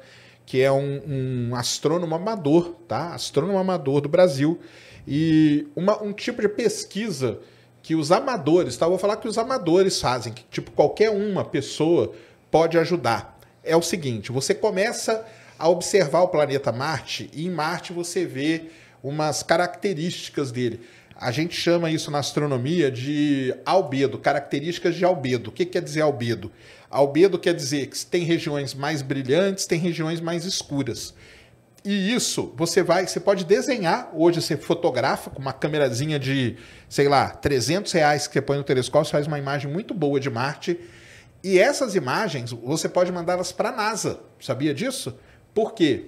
que é um, um astrônomo amador, tá? Astrônomo amador do Brasil. E uma, um tipo de pesquisa que os amadores, tá? Eu vou falar que os amadores fazem, que tipo qualquer uma pessoa pode ajudar. É o seguinte, você começa a observar o planeta Marte e em Marte você vê umas características dele. A gente chama isso na astronomia de albedo, características de albedo. O que quer dizer albedo? Albedo quer dizer que tem regiões mais brilhantes, tem regiões mais escuras. E isso, você vai, você pode desenhar, hoje você fotografa com uma câmerazinha de, sei lá, 300 reais que você põe no telescópio, você faz uma imagem muito boa de Marte. E essas imagens, você pode mandá-las para a NASA. Sabia disso? Por quê?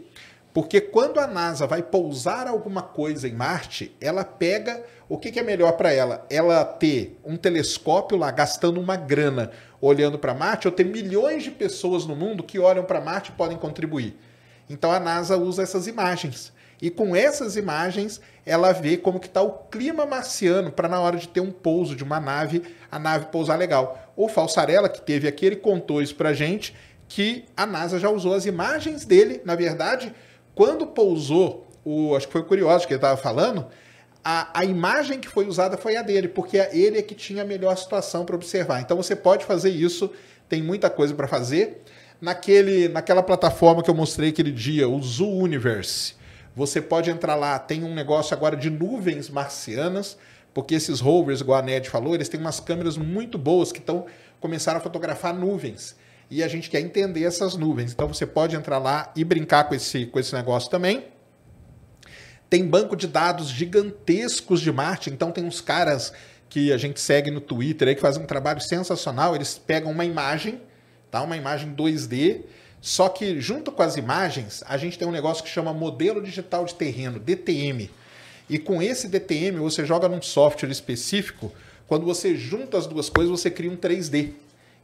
Porque quando a NASA vai pousar alguma coisa em Marte, ela pega. O que, que é melhor para ela? Ela ter um telescópio lá gastando uma grana olhando para Marte ou ter milhões de pessoas no mundo que olham para Marte e podem contribuir? Então a NASA usa essas imagens. E com essas imagens, ela vê como que está o clima marciano para na hora de ter um pouso de uma nave, a nave pousar legal. O Falsarella, que teve aqui, ele contou isso para gente, que a NASA já usou as imagens dele. Na verdade, quando pousou, o, acho que foi o Curioso que ele estava falando, a, a, imagem que foi usada foi a dele, porque ele é que tinha a melhor situação para observar. Então você pode fazer isso, tem muita coisa para fazer naquele, naquela plataforma que eu mostrei aquele dia, o Zoo Universe. Você pode entrar lá, tem um negócio agora de nuvens marcianas, porque esses rovers, igual a Ned falou, eles têm umas câmeras muito boas que estão começaram a fotografar nuvens. E a gente quer entender essas nuvens. Então você pode entrar lá e brincar com esse, com esse negócio também. Tem banco de dados gigantescos de Marte, então tem uns caras que a gente segue no Twitter aí que fazem um trabalho sensacional, eles pegam uma imagem tá? Uma imagem 2D, só que junto com as imagens, a gente tem um negócio que chama modelo digital de terreno, DTM. E com esse DTM, você joga num software específico, quando você junta as duas coisas, você cria um 3D.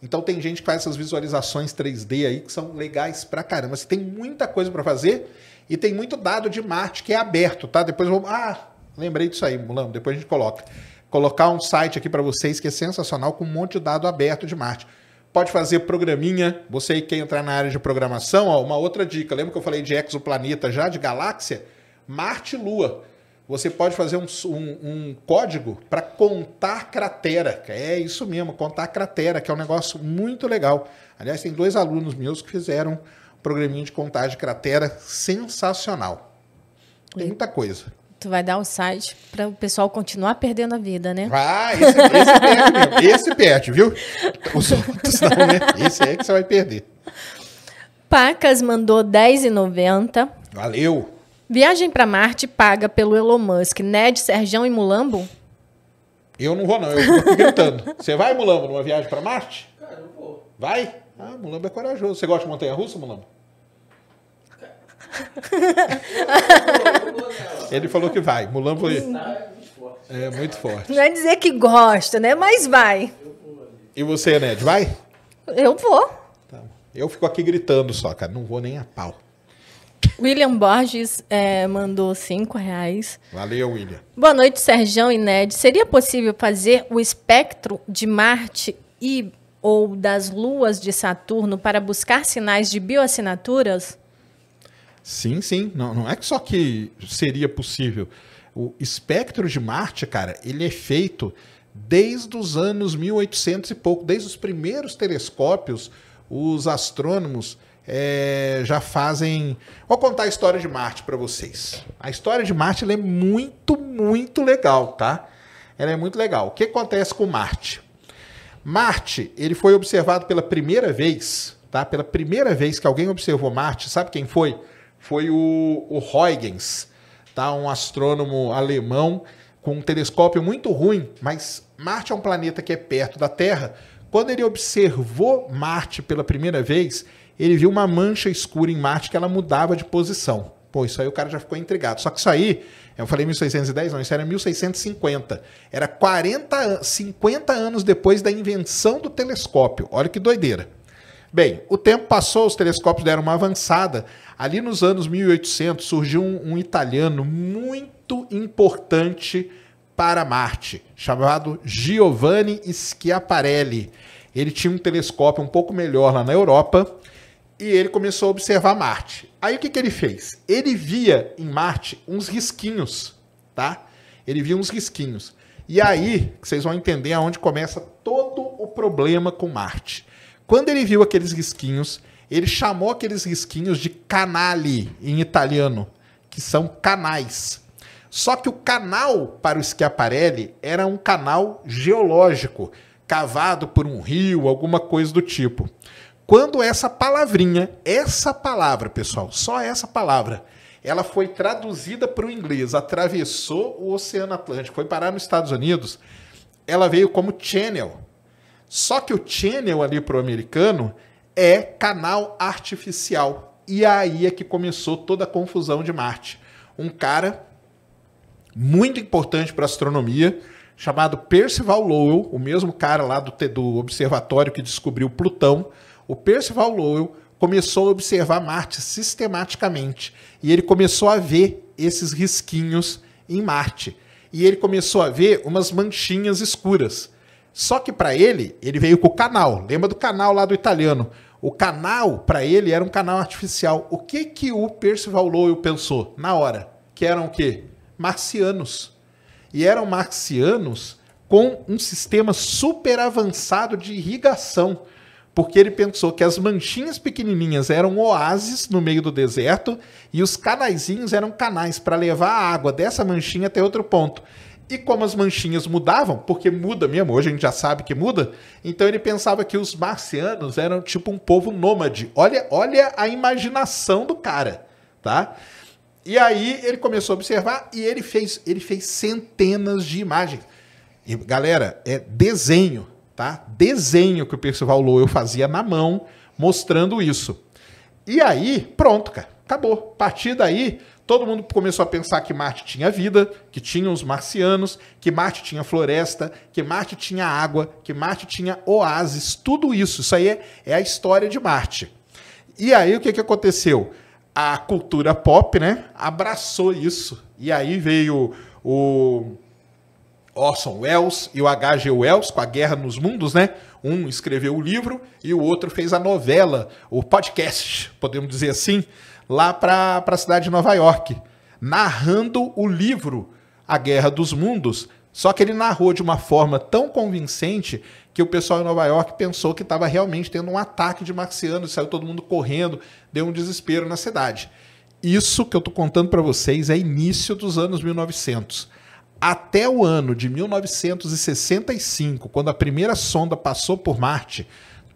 Então tem gente que faz essas visualizações 3D aí que são legais pra caramba. Você tem muita coisa para fazer e tem muito dado de Marte que é aberto, tá? Depois eu vou, ah, lembrei disso aí, Mulano, depois a gente coloca. Colocar um site aqui para vocês que é sensacional com um monte de dado aberto de Marte pode fazer programinha. Você aí quer entrar na área de programação, ó, uma outra dica. Lembra que eu falei de exoplaneta já, de galáxia? Marte e Lua. Você pode fazer um, um, um código para contar cratera. É isso mesmo, contar cratera, que é um negócio muito legal. Aliás, tem dois alunos meus que fizeram um programinha de contagem de cratera sensacional. Tem muita coisa. Tu vai dar o site para o pessoal continuar perdendo a vida, né? Ah, esse, esse perde Esse perde, viu? Os outros não, né? Esse é que você vai perder. Pacas mandou R$10,90. Valeu! Viagem para Marte paga pelo Elon Musk. Ned, Serjão e Mulambo? Eu não vou, não. Eu fico gritando. Você vai, Mulambo, numa viagem para Marte? Cara, eu vou. Vai? Ah, Mulambo é corajoso. Você gosta de montanha-russa, Mulambo? Ele falou que vai. Mulan foi. É muito forte. Não é dizer que gosta, né? Mas vai. E você, Ned, vai? Eu vou. Tá. Eu fico aqui gritando só, cara. Não vou nem a pau. William Borges é, mandou cinco reais. Valeu, William. Boa noite, Sergão e Ned. Seria possível fazer o espectro de Marte e ou das luas de Saturno para buscar sinais de bioassinaturas? Sim, sim. Não, não é só que seria possível. O espectro de Marte, cara, ele é feito desde os anos 1800 e pouco, desde os primeiros telescópios, os astrônomos é, já fazem. Vou contar a história de Marte para vocês. A história de Marte é muito, muito legal, tá? Ela é muito legal. O que acontece com Marte? Marte, ele foi observado pela primeira vez, tá? Pela primeira vez que alguém observou Marte, sabe quem foi? foi o, o Huygens, tá? um astrônomo alemão com um telescópio muito ruim, mas Marte é um planeta que é perto da Terra. Quando ele observou Marte pela primeira vez, ele viu uma mancha escura em Marte que ela mudava de posição. Pô, isso aí o cara já ficou intrigado. Só que isso aí, eu falei 1610, não, isso era 1650. Era 40, 50 anos depois da invenção do telescópio. Olha que doideira. Bem, o tempo passou, os telescópios deram uma avançada. Ali nos anos 1800 surgiu um, um italiano muito importante para Marte, chamado Giovanni Schiaparelli. Ele tinha um telescópio um pouco melhor lá na Europa e ele começou a observar Marte. Aí o que, que ele fez? Ele via em Marte uns risquinhos, tá? Ele via uns risquinhos. E aí vocês vão entender aonde começa todo o problema com Marte. Quando ele viu aqueles risquinhos, ele chamou aqueles risquinhos de canali em italiano, que são canais. Só que o canal para o Schiaparelli era um canal geológico, cavado por um rio, alguma coisa do tipo. Quando essa palavrinha, essa palavra, pessoal, só essa palavra, ela foi traduzida para o inglês, atravessou o Oceano Atlântico, foi parar nos Estados Unidos, ela veio como channel, só que o channel ali pro americano é canal artificial. E aí é que começou toda a confusão de Marte. Um cara muito importante para astronomia, chamado Percival Lowell, o mesmo cara lá do, do observatório que descobriu Plutão, o Percival Lowell começou a observar Marte sistematicamente e ele começou a ver esses risquinhos em Marte. E ele começou a ver umas manchinhas escuras. Só que para ele, ele veio com o canal. Lembra do canal lá do italiano? O canal, para ele, era um canal artificial. O que que o Percival Lowell pensou na hora? Que eram o quê? Marcianos. E eram marcianos com um sistema super avançado de irrigação. Porque ele pensou que as manchinhas pequenininhas eram oásis no meio do deserto e os canaizinhos eram canais para levar a água dessa manchinha até outro ponto. E como as manchinhas mudavam, porque muda mesmo, hoje a gente já sabe que muda, então ele pensava que os marcianos eram tipo um povo nômade. Olha, olha a imaginação do cara, tá? E aí ele começou a observar e ele fez, ele fez centenas de imagens. E, galera, é desenho, tá? Desenho que o Percival Lowell fazia na mão, mostrando isso. E aí, pronto, cara, acabou. A partir daí, Todo mundo começou a pensar que Marte tinha vida, que tinha os marcianos, que Marte tinha floresta, que Marte tinha água, que Marte tinha oásis, tudo isso. Isso aí é, é a história de Marte. E aí o que, que aconteceu? A cultura pop, né, abraçou isso. E aí veio o Orson Welles e o H.G. Wells com a Guerra nos Mundos, né? Um escreveu o livro e o outro fez a novela, o podcast, podemos dizer assim, lá para a cidade de Nova York, narrando o livro A Guerra dos Mundos. Só que ele narrou de uma forma tão convincente que o pessoal em Nova York pensou que estava realmente tendo um ataque de marcianos, saiu todo mundo correndo, deu um desespero na cidade. Isso que eu estou contando para vocês é início dos anos 1900. Até o ano de 1965, quando a primeira sonda passou por Marte,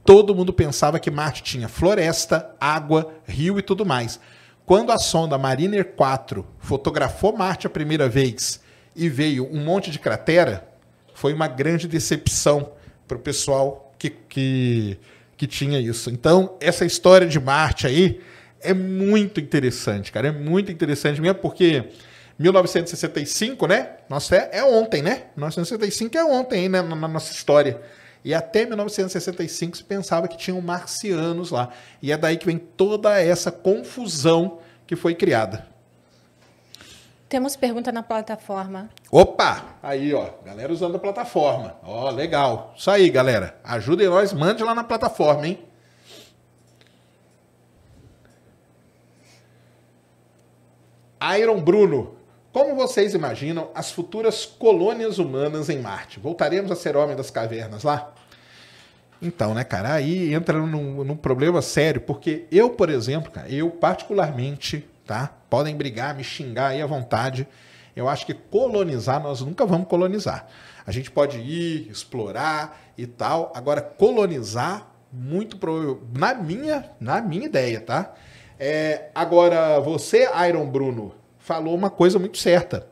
todo mundo pensava que Marte tinha floresta, água, rio e tudo mais. Quando a sonda Mariner 4 fotografou Marte a primeira vez e veio um monte de cratera, foi uma grande decepção para o pessoal que, que, que tinha isso. Então, essa história de Marte aí é muito interessante, cara. É muito interessante mesmo, porque 1965, né? Nossa, é, é ontem, né? 1965 é ontem, né? Na, na nossa história. E até 1965 se pensava que tinham marcianos lá. E é daí que vem toda essa confusão que foi criada. Temos pergunta na plataforma. Opa! Aí, ó, galera usando a plataforma. Ó, legal. Isso aí, galera. Ajudem nós, mande lá na plataforma, hein? Iron Bruno. Como vocês imaginam as futuras colônias humanas em Marte? Voltaremos a ser homem das cavernas lá? Então, né, cara, aí entra num, num problema sério, porque eu, por exemplo, cara, eu particularmente, tá? Podem brigar, me xingar aí à vontade. Eu acho que colonizar nós nunca vamos colonizar. A gente pode ir, explorar e tal. Agora, colonizar, muito provavelmente, na minha, na minha ideia, tá? É, agora, você, Iron Bruno, falou uma coisa muito certa.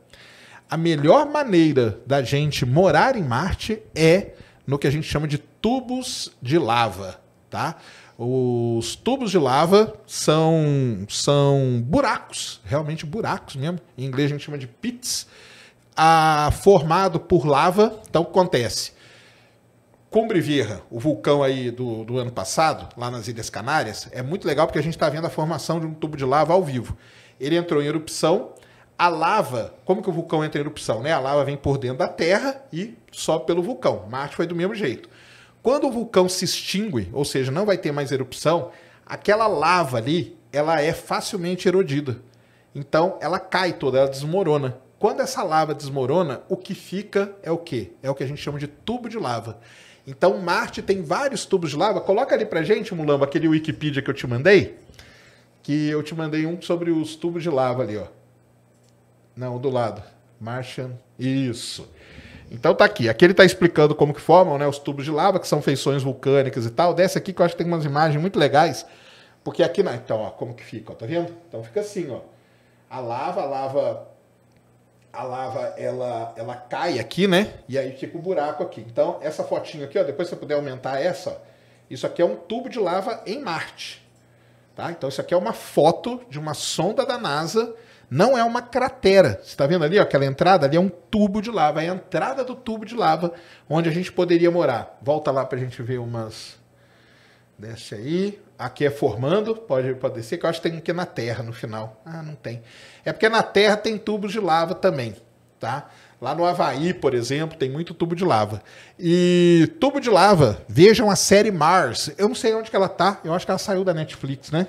A melhor maneira da gente morar em Marte é no que a gente chama de tubos de lava, tá? Os tubos de lava são, são buracos, realmente buracos mesmo. Em inglês a gente chama de pits, a, ah, formado por lava. Então acontece. Cumbre Vieja, o vulcão aí do, do ano passado, lá nas Ilhas Canárias, é muito legal porque a gente está vendo a formação de um tubo de lava ao vivo ele entrou em erupção. A lava, como que o vulcão entra em erupção? Né? A lava vem por dentro da Terra e sobe pelo vulcão. Marte foi do mesmo jeito. Quando o vulcão se extingue, ou seja, não vai ter mais erupção, aquela lava ali, ela é facilmente erodida. Então, ela cai toda, ela desmorona. Quando essa lava desmorona, o que fica é o quê? É o que a gente chama de tubo de lava. Então, Marte tem vários tubos de lava. Coloca ali pra gente, Mulamba, aquele Wikipedia que eu te mandei que eu te mandei um sobre os tubos de lava ali, ó. Não, do lado. Martian. Isso. Então tá aqui. Aqui ele tá explicando como que formam, né, os tubos de lava, que são feições vulcânicas e tal. Desce aqui que eu acho que tem umas imagens muito legais, porque aqui na, então, ó, como que fica, ó, tá vendo? Então fica assim, ó. A lava, a lava a lava ela ela cai aqui, né? E aí fica o um buraco aqui. Então, essa fotinho aqui, ó, depois você puder aumentar essa, ó, isso aqui é um tubo de lava em Marte. Tá? Então isso aqui é uma foto de uma sonda da NASA. Não é uma cratera. Você está vendo ali ó, aquela entrada? Ali é um tubo de lava. É a entrada do tubo de lava onde a gente poderia morar. Volta lá para a gente ver umas... Desce aí. Aqui é formando. Pode, pode descer, que eu acho que tem aqui é na Terra no final. Ah, não tem. É porque na Terra tem tubos de lava também. Tá? Lá no Havaí, por exemplo, tem muito tubo de lava. E tubo de lava, vejam a série Mars. Eu não sei onde que ela tá, eu acho que ela saiu da Netflix, né?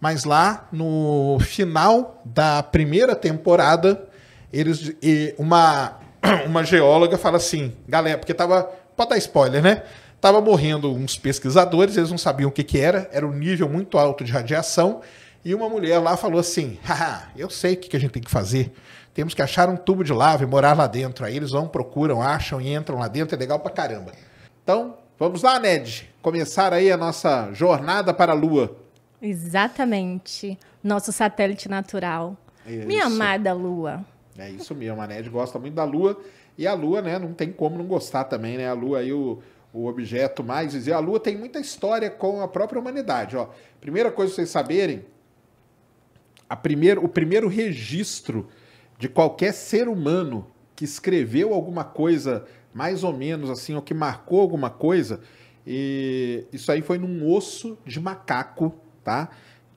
Mas lá no final da primeira temporada, eles uma uma geóloga fala assim, galera, porque tava, pode dar spoiler, né? Tava morrendo uns pesquisadores, eles não sabiam o que que era, era um nível muito alto de radiação, e uma mulher lá falou assim: "Haha, eu sei o que que a gente tem que fazer temos que achar um tubo de lava e morar lá dentro. Aí eles vão, procuram, acham e entram lá dentro. É legal pra caramba. Então, vamos lá, Ned. Começar aí a nossa jornada para a Lua. Exatamente. Nosso satélite natural. É isso. Minha amada Lua. É isso mesmo, a Ned gosta muito da Lua. E a Lua, né, não tem como não gostar também, né? A Lua aí, o, o objeto mais... E a Lua tem muita história com a própria humanidade, ó. Primeira coisa pra vocês saberem, a primeiro, o primeiro registro de qualquer ser humano que escreveu alguma coisa mais ou menos assim, ou que marcou alguma coisa, e isso aí foi num osso de macaco, tá?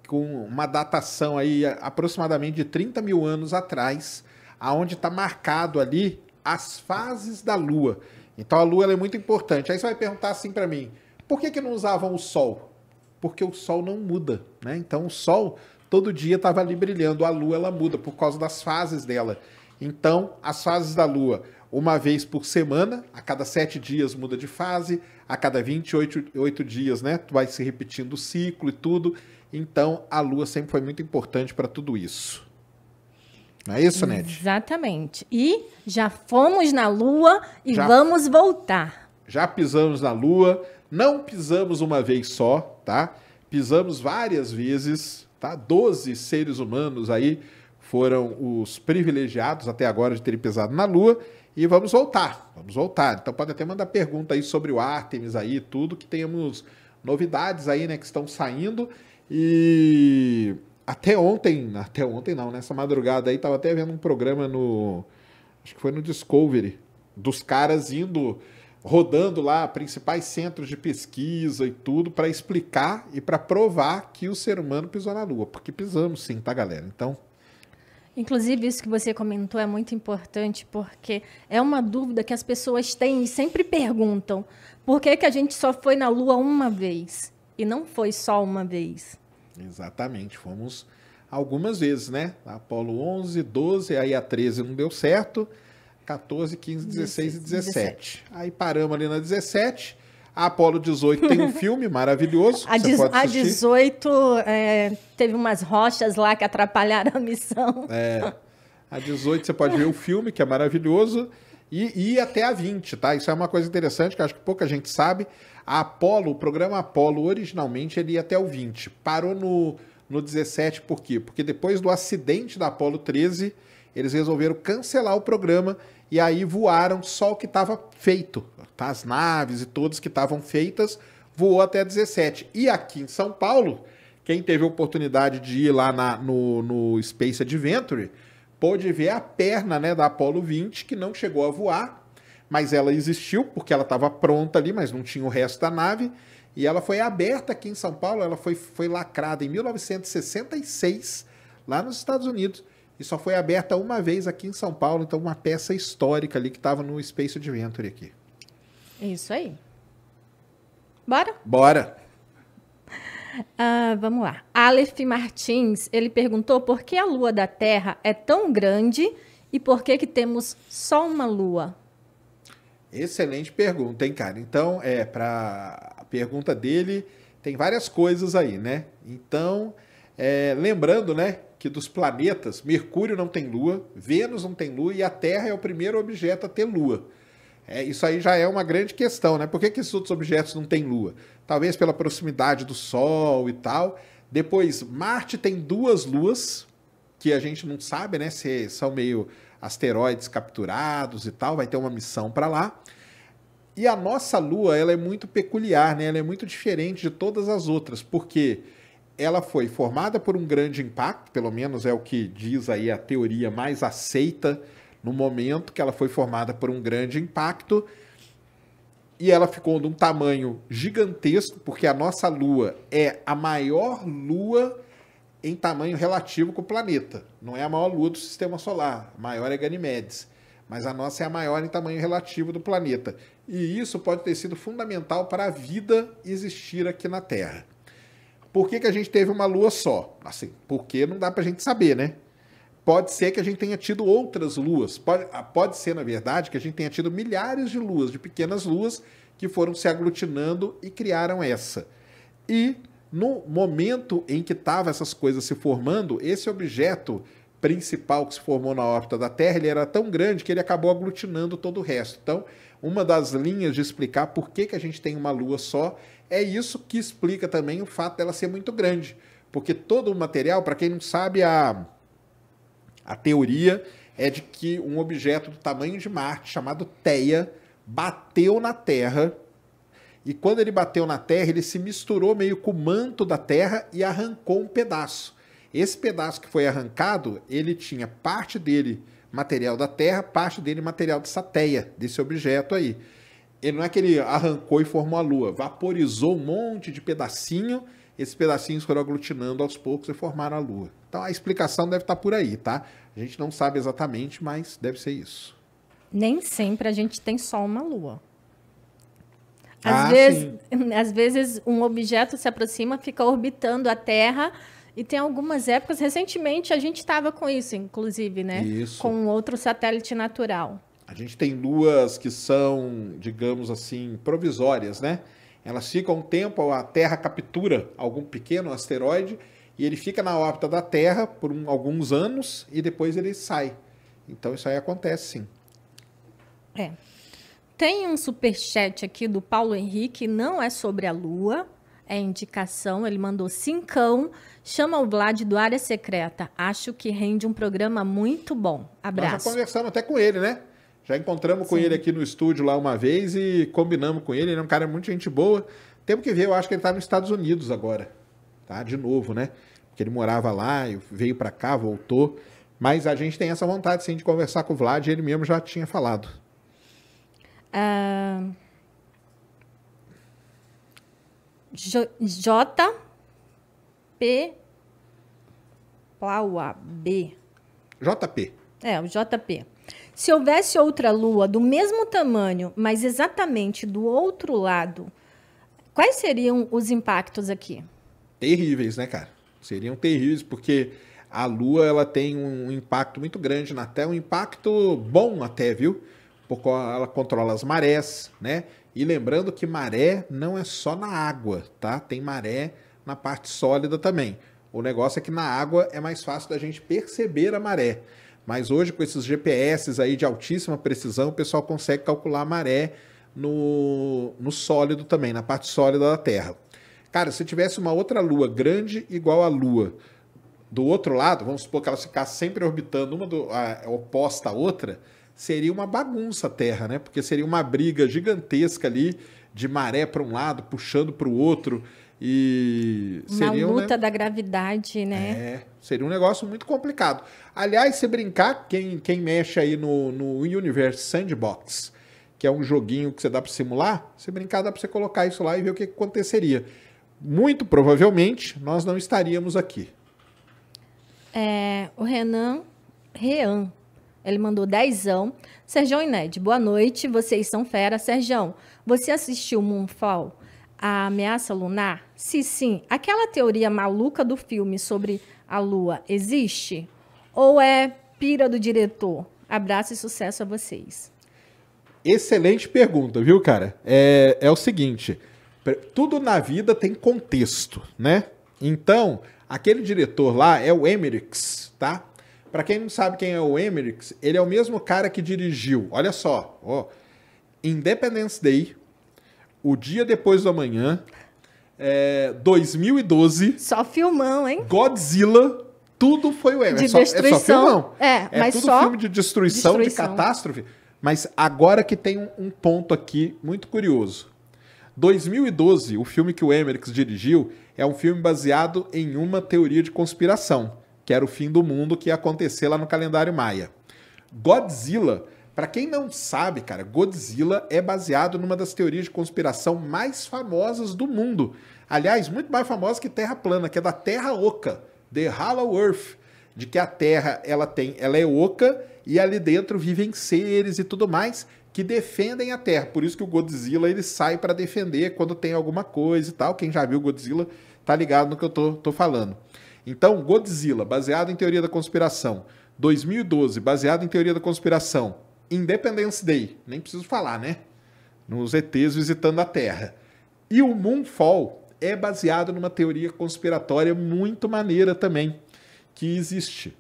Com uma datação aí aproximadamente de 30 mil anos atrás, aonde está marcado ali as fases da Lua. Então a Lua é muito importante. Aí você vai perguntar assim para mim, por que, que não usavam o Sol? Porque o Sol não muda, né? Então o Sol todo dia estava ali brilhando. A lua ela muda por causa das fases dela. Então, as fases da lua, uma vez por semana, a cada sete dias muda de fase, a cada 28 dias, né? Vai se repetindo o ciclo e tudo. Então, a lua sempre foi muito importante para tudo isso. Não é isso, Ned? Exatamente. E já fomos na lua e já, vamos voltar. Já pisamos na lua, não pisamos uma vez só, tá? Pisamos várias vezes, Tá? 12 seres humanos aí foram os privilegiados até agora de terem pesado na Lua. E vamos voltar, vamos voltar. Então pode até mandar pergunta aí sobre o Artemis aí, tudo, que temos novidades aí, né, que estão saindo. E até ontem, até ontem não, nessa madrugada aí, tava até vendo um programa no. Acho que foi no Discovery, dos caras indo rodando lá principais centros de pesquisa e tudo para explicar e para provar que o ser humano pisou na Lua, porque pisamos sim, tá, galera? Então. Inclusive, isso que você comentou é muito importante, porque é uma dúvida que as pessoas têm e sempre perguntam: por que, que a gente só foi na Lua uma vez? E não foi só uma vez. Exatamente, fomos algumas vezes, né? Apolo 11, 12, aí a 13 não deu certo. 14, 15, 16 e 17. Aí paramos ali na 17. A Apolo 18 tem um filme maravilhoso. A, diz, a 18 é, teve umas rochas lá que atrapalharam a missão. É. A 18 você pode ver o filme, que é maravilhoso. E, e até a 20, tá? Isso é uma coisa interessante que acho que pouca gente sabe. A Apolo, o programa Apolo, originalmente ele ia até o 20. Parou no, no 17, por quê? Porque depois do acidente da Apolo 13, eles resolveram cancelar o programa e aí voaram só o que estava feito. Tá? As naves e todas que estavam feitas voou até 17. E aqui em São Paulo, quem teve a oportunidade de ir lá na, no, no Space Adventure pôde ver a perna né, da Apollo 20, que não chegou a voar, mas ela existiu porque ela estava pronta ali, mas não tinha o resto da nave. E ela foi aberta aqui em São Paulo, ela foi, foi lacrada em 1966, lá nos Estados Unidos e só foi aberta uma vez aqui em São Paulo, então uma peça histórica ali que estava no Space Adventure aqui. É isso aí. Bora? Bora. Uh, vamos lá. Aleph Martins, ele perguntou por que a lua da Terra é tão grande e por que que temos só uma lua? Excelente pergunta, hein, cara? Então, é, para a pergunta dele, tem várias coisas aí, né? Então, é, lembrando, né, que dos planetas, Mercúrio não tem lua, Vênus não tem lua e a Terra é o primeiro objeto a ter lua. É, isso aí já é uma grande questão, né? Por que, que esses outros objetos não têm lua? Talvez pela proximidade do Sol e tal. Depois, Marte tem duas luas, que a gente não sabe, né? Se são meio asteroides capturados e tal, vai ter uma missão para lá. E a nossa Lua, ela é muito peculiar, né? Ela é muito diferente de todas as outras, porque ela foi formada por um grande impacto, pelo menos é o que diz aí a teoria mais aceita no momento, que ela foi formada por um grande impacto e ela ficou de um tamanho gigantesco, porque a nossa Lua é a maior Lua em tamanho relativo com o planeta. Não é a maior Lua do Sistema Solar, a maior é Ganimedes, mas a nossa é a maior em tamanho relativo do planeta. E isso pode ter sido fundamental para a vida existir aqui na Terra. Por que, que a gente teve uma lua só? Assim, porque não dá para a gente saber, né? Pode ser que a gente tenha tido outras luas. Pode, ah, pode ser, na verdade, que a gente tenha tido milhares de luas, de pequenas luas, que foram se aglutinando e criaram essa. E no momento em que estavam essas coisas se formando, esse objeto principal que se formou na órbita da Terra, ele era tão grande que ele acabou aglutinando todo o resto. Então, uma das linhas de explicar por que, que a gente tem uma lua só é isso que explica também o fato dela ser muito grande. Porque todo o material, para quem não sabe, a, a teoria é de que um objeto do tamanho de Marte, chamado Teia, bateu na Terra. E quando ele bateu na Terra, ele se misturou meio com o manto da Terra e arrancou um pedaço. Esse pedaço que foi arrancado, ele tinha parte dele material da Terra, parte dele material dessa Teia, desse objeto aí. Ele não é que ele arrancou e formou a Lua, vaporizou um monte de pedacinho, esses pedacinhos foram aglutinando aos poucos e formaram a Lua. Então a explicação deve estar por aí, tá? A gente não sabe exatamente, mas deve ser isso. Nem sempre a gente tem só uma Lua. Às, ah, vezes, às vezes um objeto se aproxima, fica orbitando a Terra. E tem algumas épocas, recentemente a gente estava com isso, inclusive, né? Isso. Com outro satélite natural. A gente tem luas que são, digamos assim, provisórias, né? Elas ficam um tempo, a Terra captura algum pequeno asteroide e ele fica na órbita da Terra por um, alguns anos e depois ele sai. Então isso aí acontece sim. É. Tem um superchat aqui do Paulo Henrique, não é sobre a Lua, é indicação. Ele mandou cincão, chama o Vlad do Área Secreta. Acho que rende um programa muito bom. Abraço. Nós já conversamos até com ele, né? Já encontramos Sim. com ele aqui no estúdio lá uma vez e combinamos com ele. Ele é um cara muito gente boa. Temos que ver, eu acho que ele está nos Estados Unidos agora. Tá? De novo, né? Porque ele morava lá, veio para cá, voltou. Mas a gente tem essa vontade, sim, de conversar com o Vlad, ele mesmo já tinha falado. Uh... J, J P Plaua B. JP. É, o JP. Se houvesse outra lua do mesmo tamanho, mas exatamente do outro lado, quais seriam os impactos aqui? Terríveis, né, cara? Seriam terríveis, porque a lua ela tem um impacto muito grande na Terra, um impacto bom até, viu? Porque ela controla as marés, né? E lembrando que maré não é só na água, tá? Tem maré na parte sólida também. O negócio é que na água é mais fácil da gente perceber a maré. Mas hoje, com esses GPS aí de altíssima precisão, o pessoal consegue calcular a maré no, no sólido também, na parte sólida da Terra. Cara, se tivesse uma outra lua grande igual à Lua, do outro lado, vamos supor que ela ficasse sempre orbitando uma do, a oposta à outra, seria uma bagunça a Terra, né? Porque seria uma briga gigantesca ali de maré para um lado, puxando para o outro. E seria uma né? luta né? da gravidade, né? É. Seria um negócio muito complicado. Aliás, se brincar, quem, quem mexe aí no, no Universe Sandbox, que é um joguinho que você dá para simular, se brincar, dá para você colocar isso lá e ver o que aconteceria. Muito provavelmente, nós não estaríamos aqui. É, o Renan, Rean, ele mandou dezão. Sergião Ned. boa noite, vocês são fera. Sergião, você assistiu Moonfall, a ameaça lunar? Se sim, aquela teoria maluca do filme sobre a lua existe? Ou é pira do diretor? Abraço e sucesso a vocês. Excelente pergunta, viu, cara? É, é o seguinte: tudo na vida tem contexto, né? Então, aquele diretor lá é o Emerix, tá? Para quem não sabe quem é o Emerix, ele é o mesmo cara que dirigiu, olha só, ó, Independence Day, O Dia Depois do Amanhã, é, 2012. Só filmão, hein? Godzilla. Tudo foi o Emerson. De é só, destruição. É só filmão. É, é mas tudo só filme de destruição, destruição, de catástrofe. Mas agora que tem um, um ponto aqui muito curioso. 2012, o filme que o Emmerich dirigiu, é um filme baseado em uma teoria de conspiração, que era o fim do mundo que ia acontecer lá no calendário maia. Godzilla para quem não sabe, cara, Godzilla é baseado numa das teorias de conspiração mais famosas do mundo. Aliás, muito mais famosa que Terra plana, que é da Terra oca, The Hollow Earth, de que a Terra ela tem, ela é oca e ali dentro vivem seres e tudo mais que defendem a Terra. Por isso que o Godzilla ele sai para defender quando tem alguma coisa e tal. Quem já viu Godzilla tá ligado no que eu tô, tô falando. Então, Godzilla, baseado em teoria da conspiração. 2012, baseado em teoria da conspiração. Independence Day, nem preciso falar, né? Nos ETs visitando a Terra. E o Moonfall é baseado numa teoria conspiratória muito maneira também, que existe,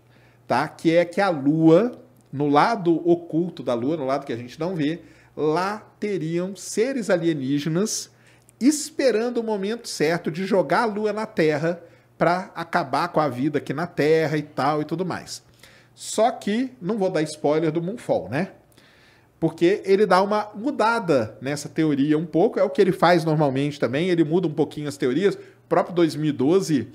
tá? Que é que a Lua, no lado oculto da Lua, no lado que a gente não vê, lá teriam seres alienígenas esperando o momento certo de jogar a Lua na Terra para acabar com a vida aqui na Terra e tal e tudo mais. Só que não vou dar spoiler do Moonfall, né? porque ele dá uma mudada nessa teoria um pouco, é o que ele faz normalmente também, ele muda um pouquinho as teorias. O próprio 2012,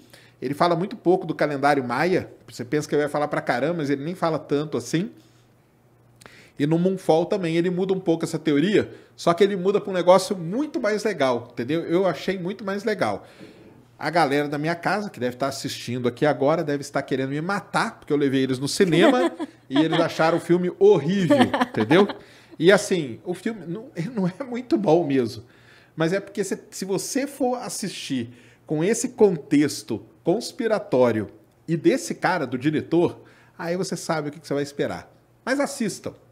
ele fala muito pouco do calendário maia, você pensa que ele vai falar pra caramba, mas ele nem fala tanto assim. E no Moonfall também ele muda um pouco essa teoria, só que ele muda para um negócio muito mais legal, entendeu? Eu achei muito mais legal. A galera da minha casa, que deve estar assistindo aqui agora, deve estar querendo me matar, porque eu levei eles no cinema e eles acharam o filme horrível, entendeu? E assim, o filme não, não é muito bom mesmo. Mas é porque se, se você for assistir com esse contexto conspiratório e desse cara, do diretor, aí você sabe o que, que você vai esperar. Mas assistam.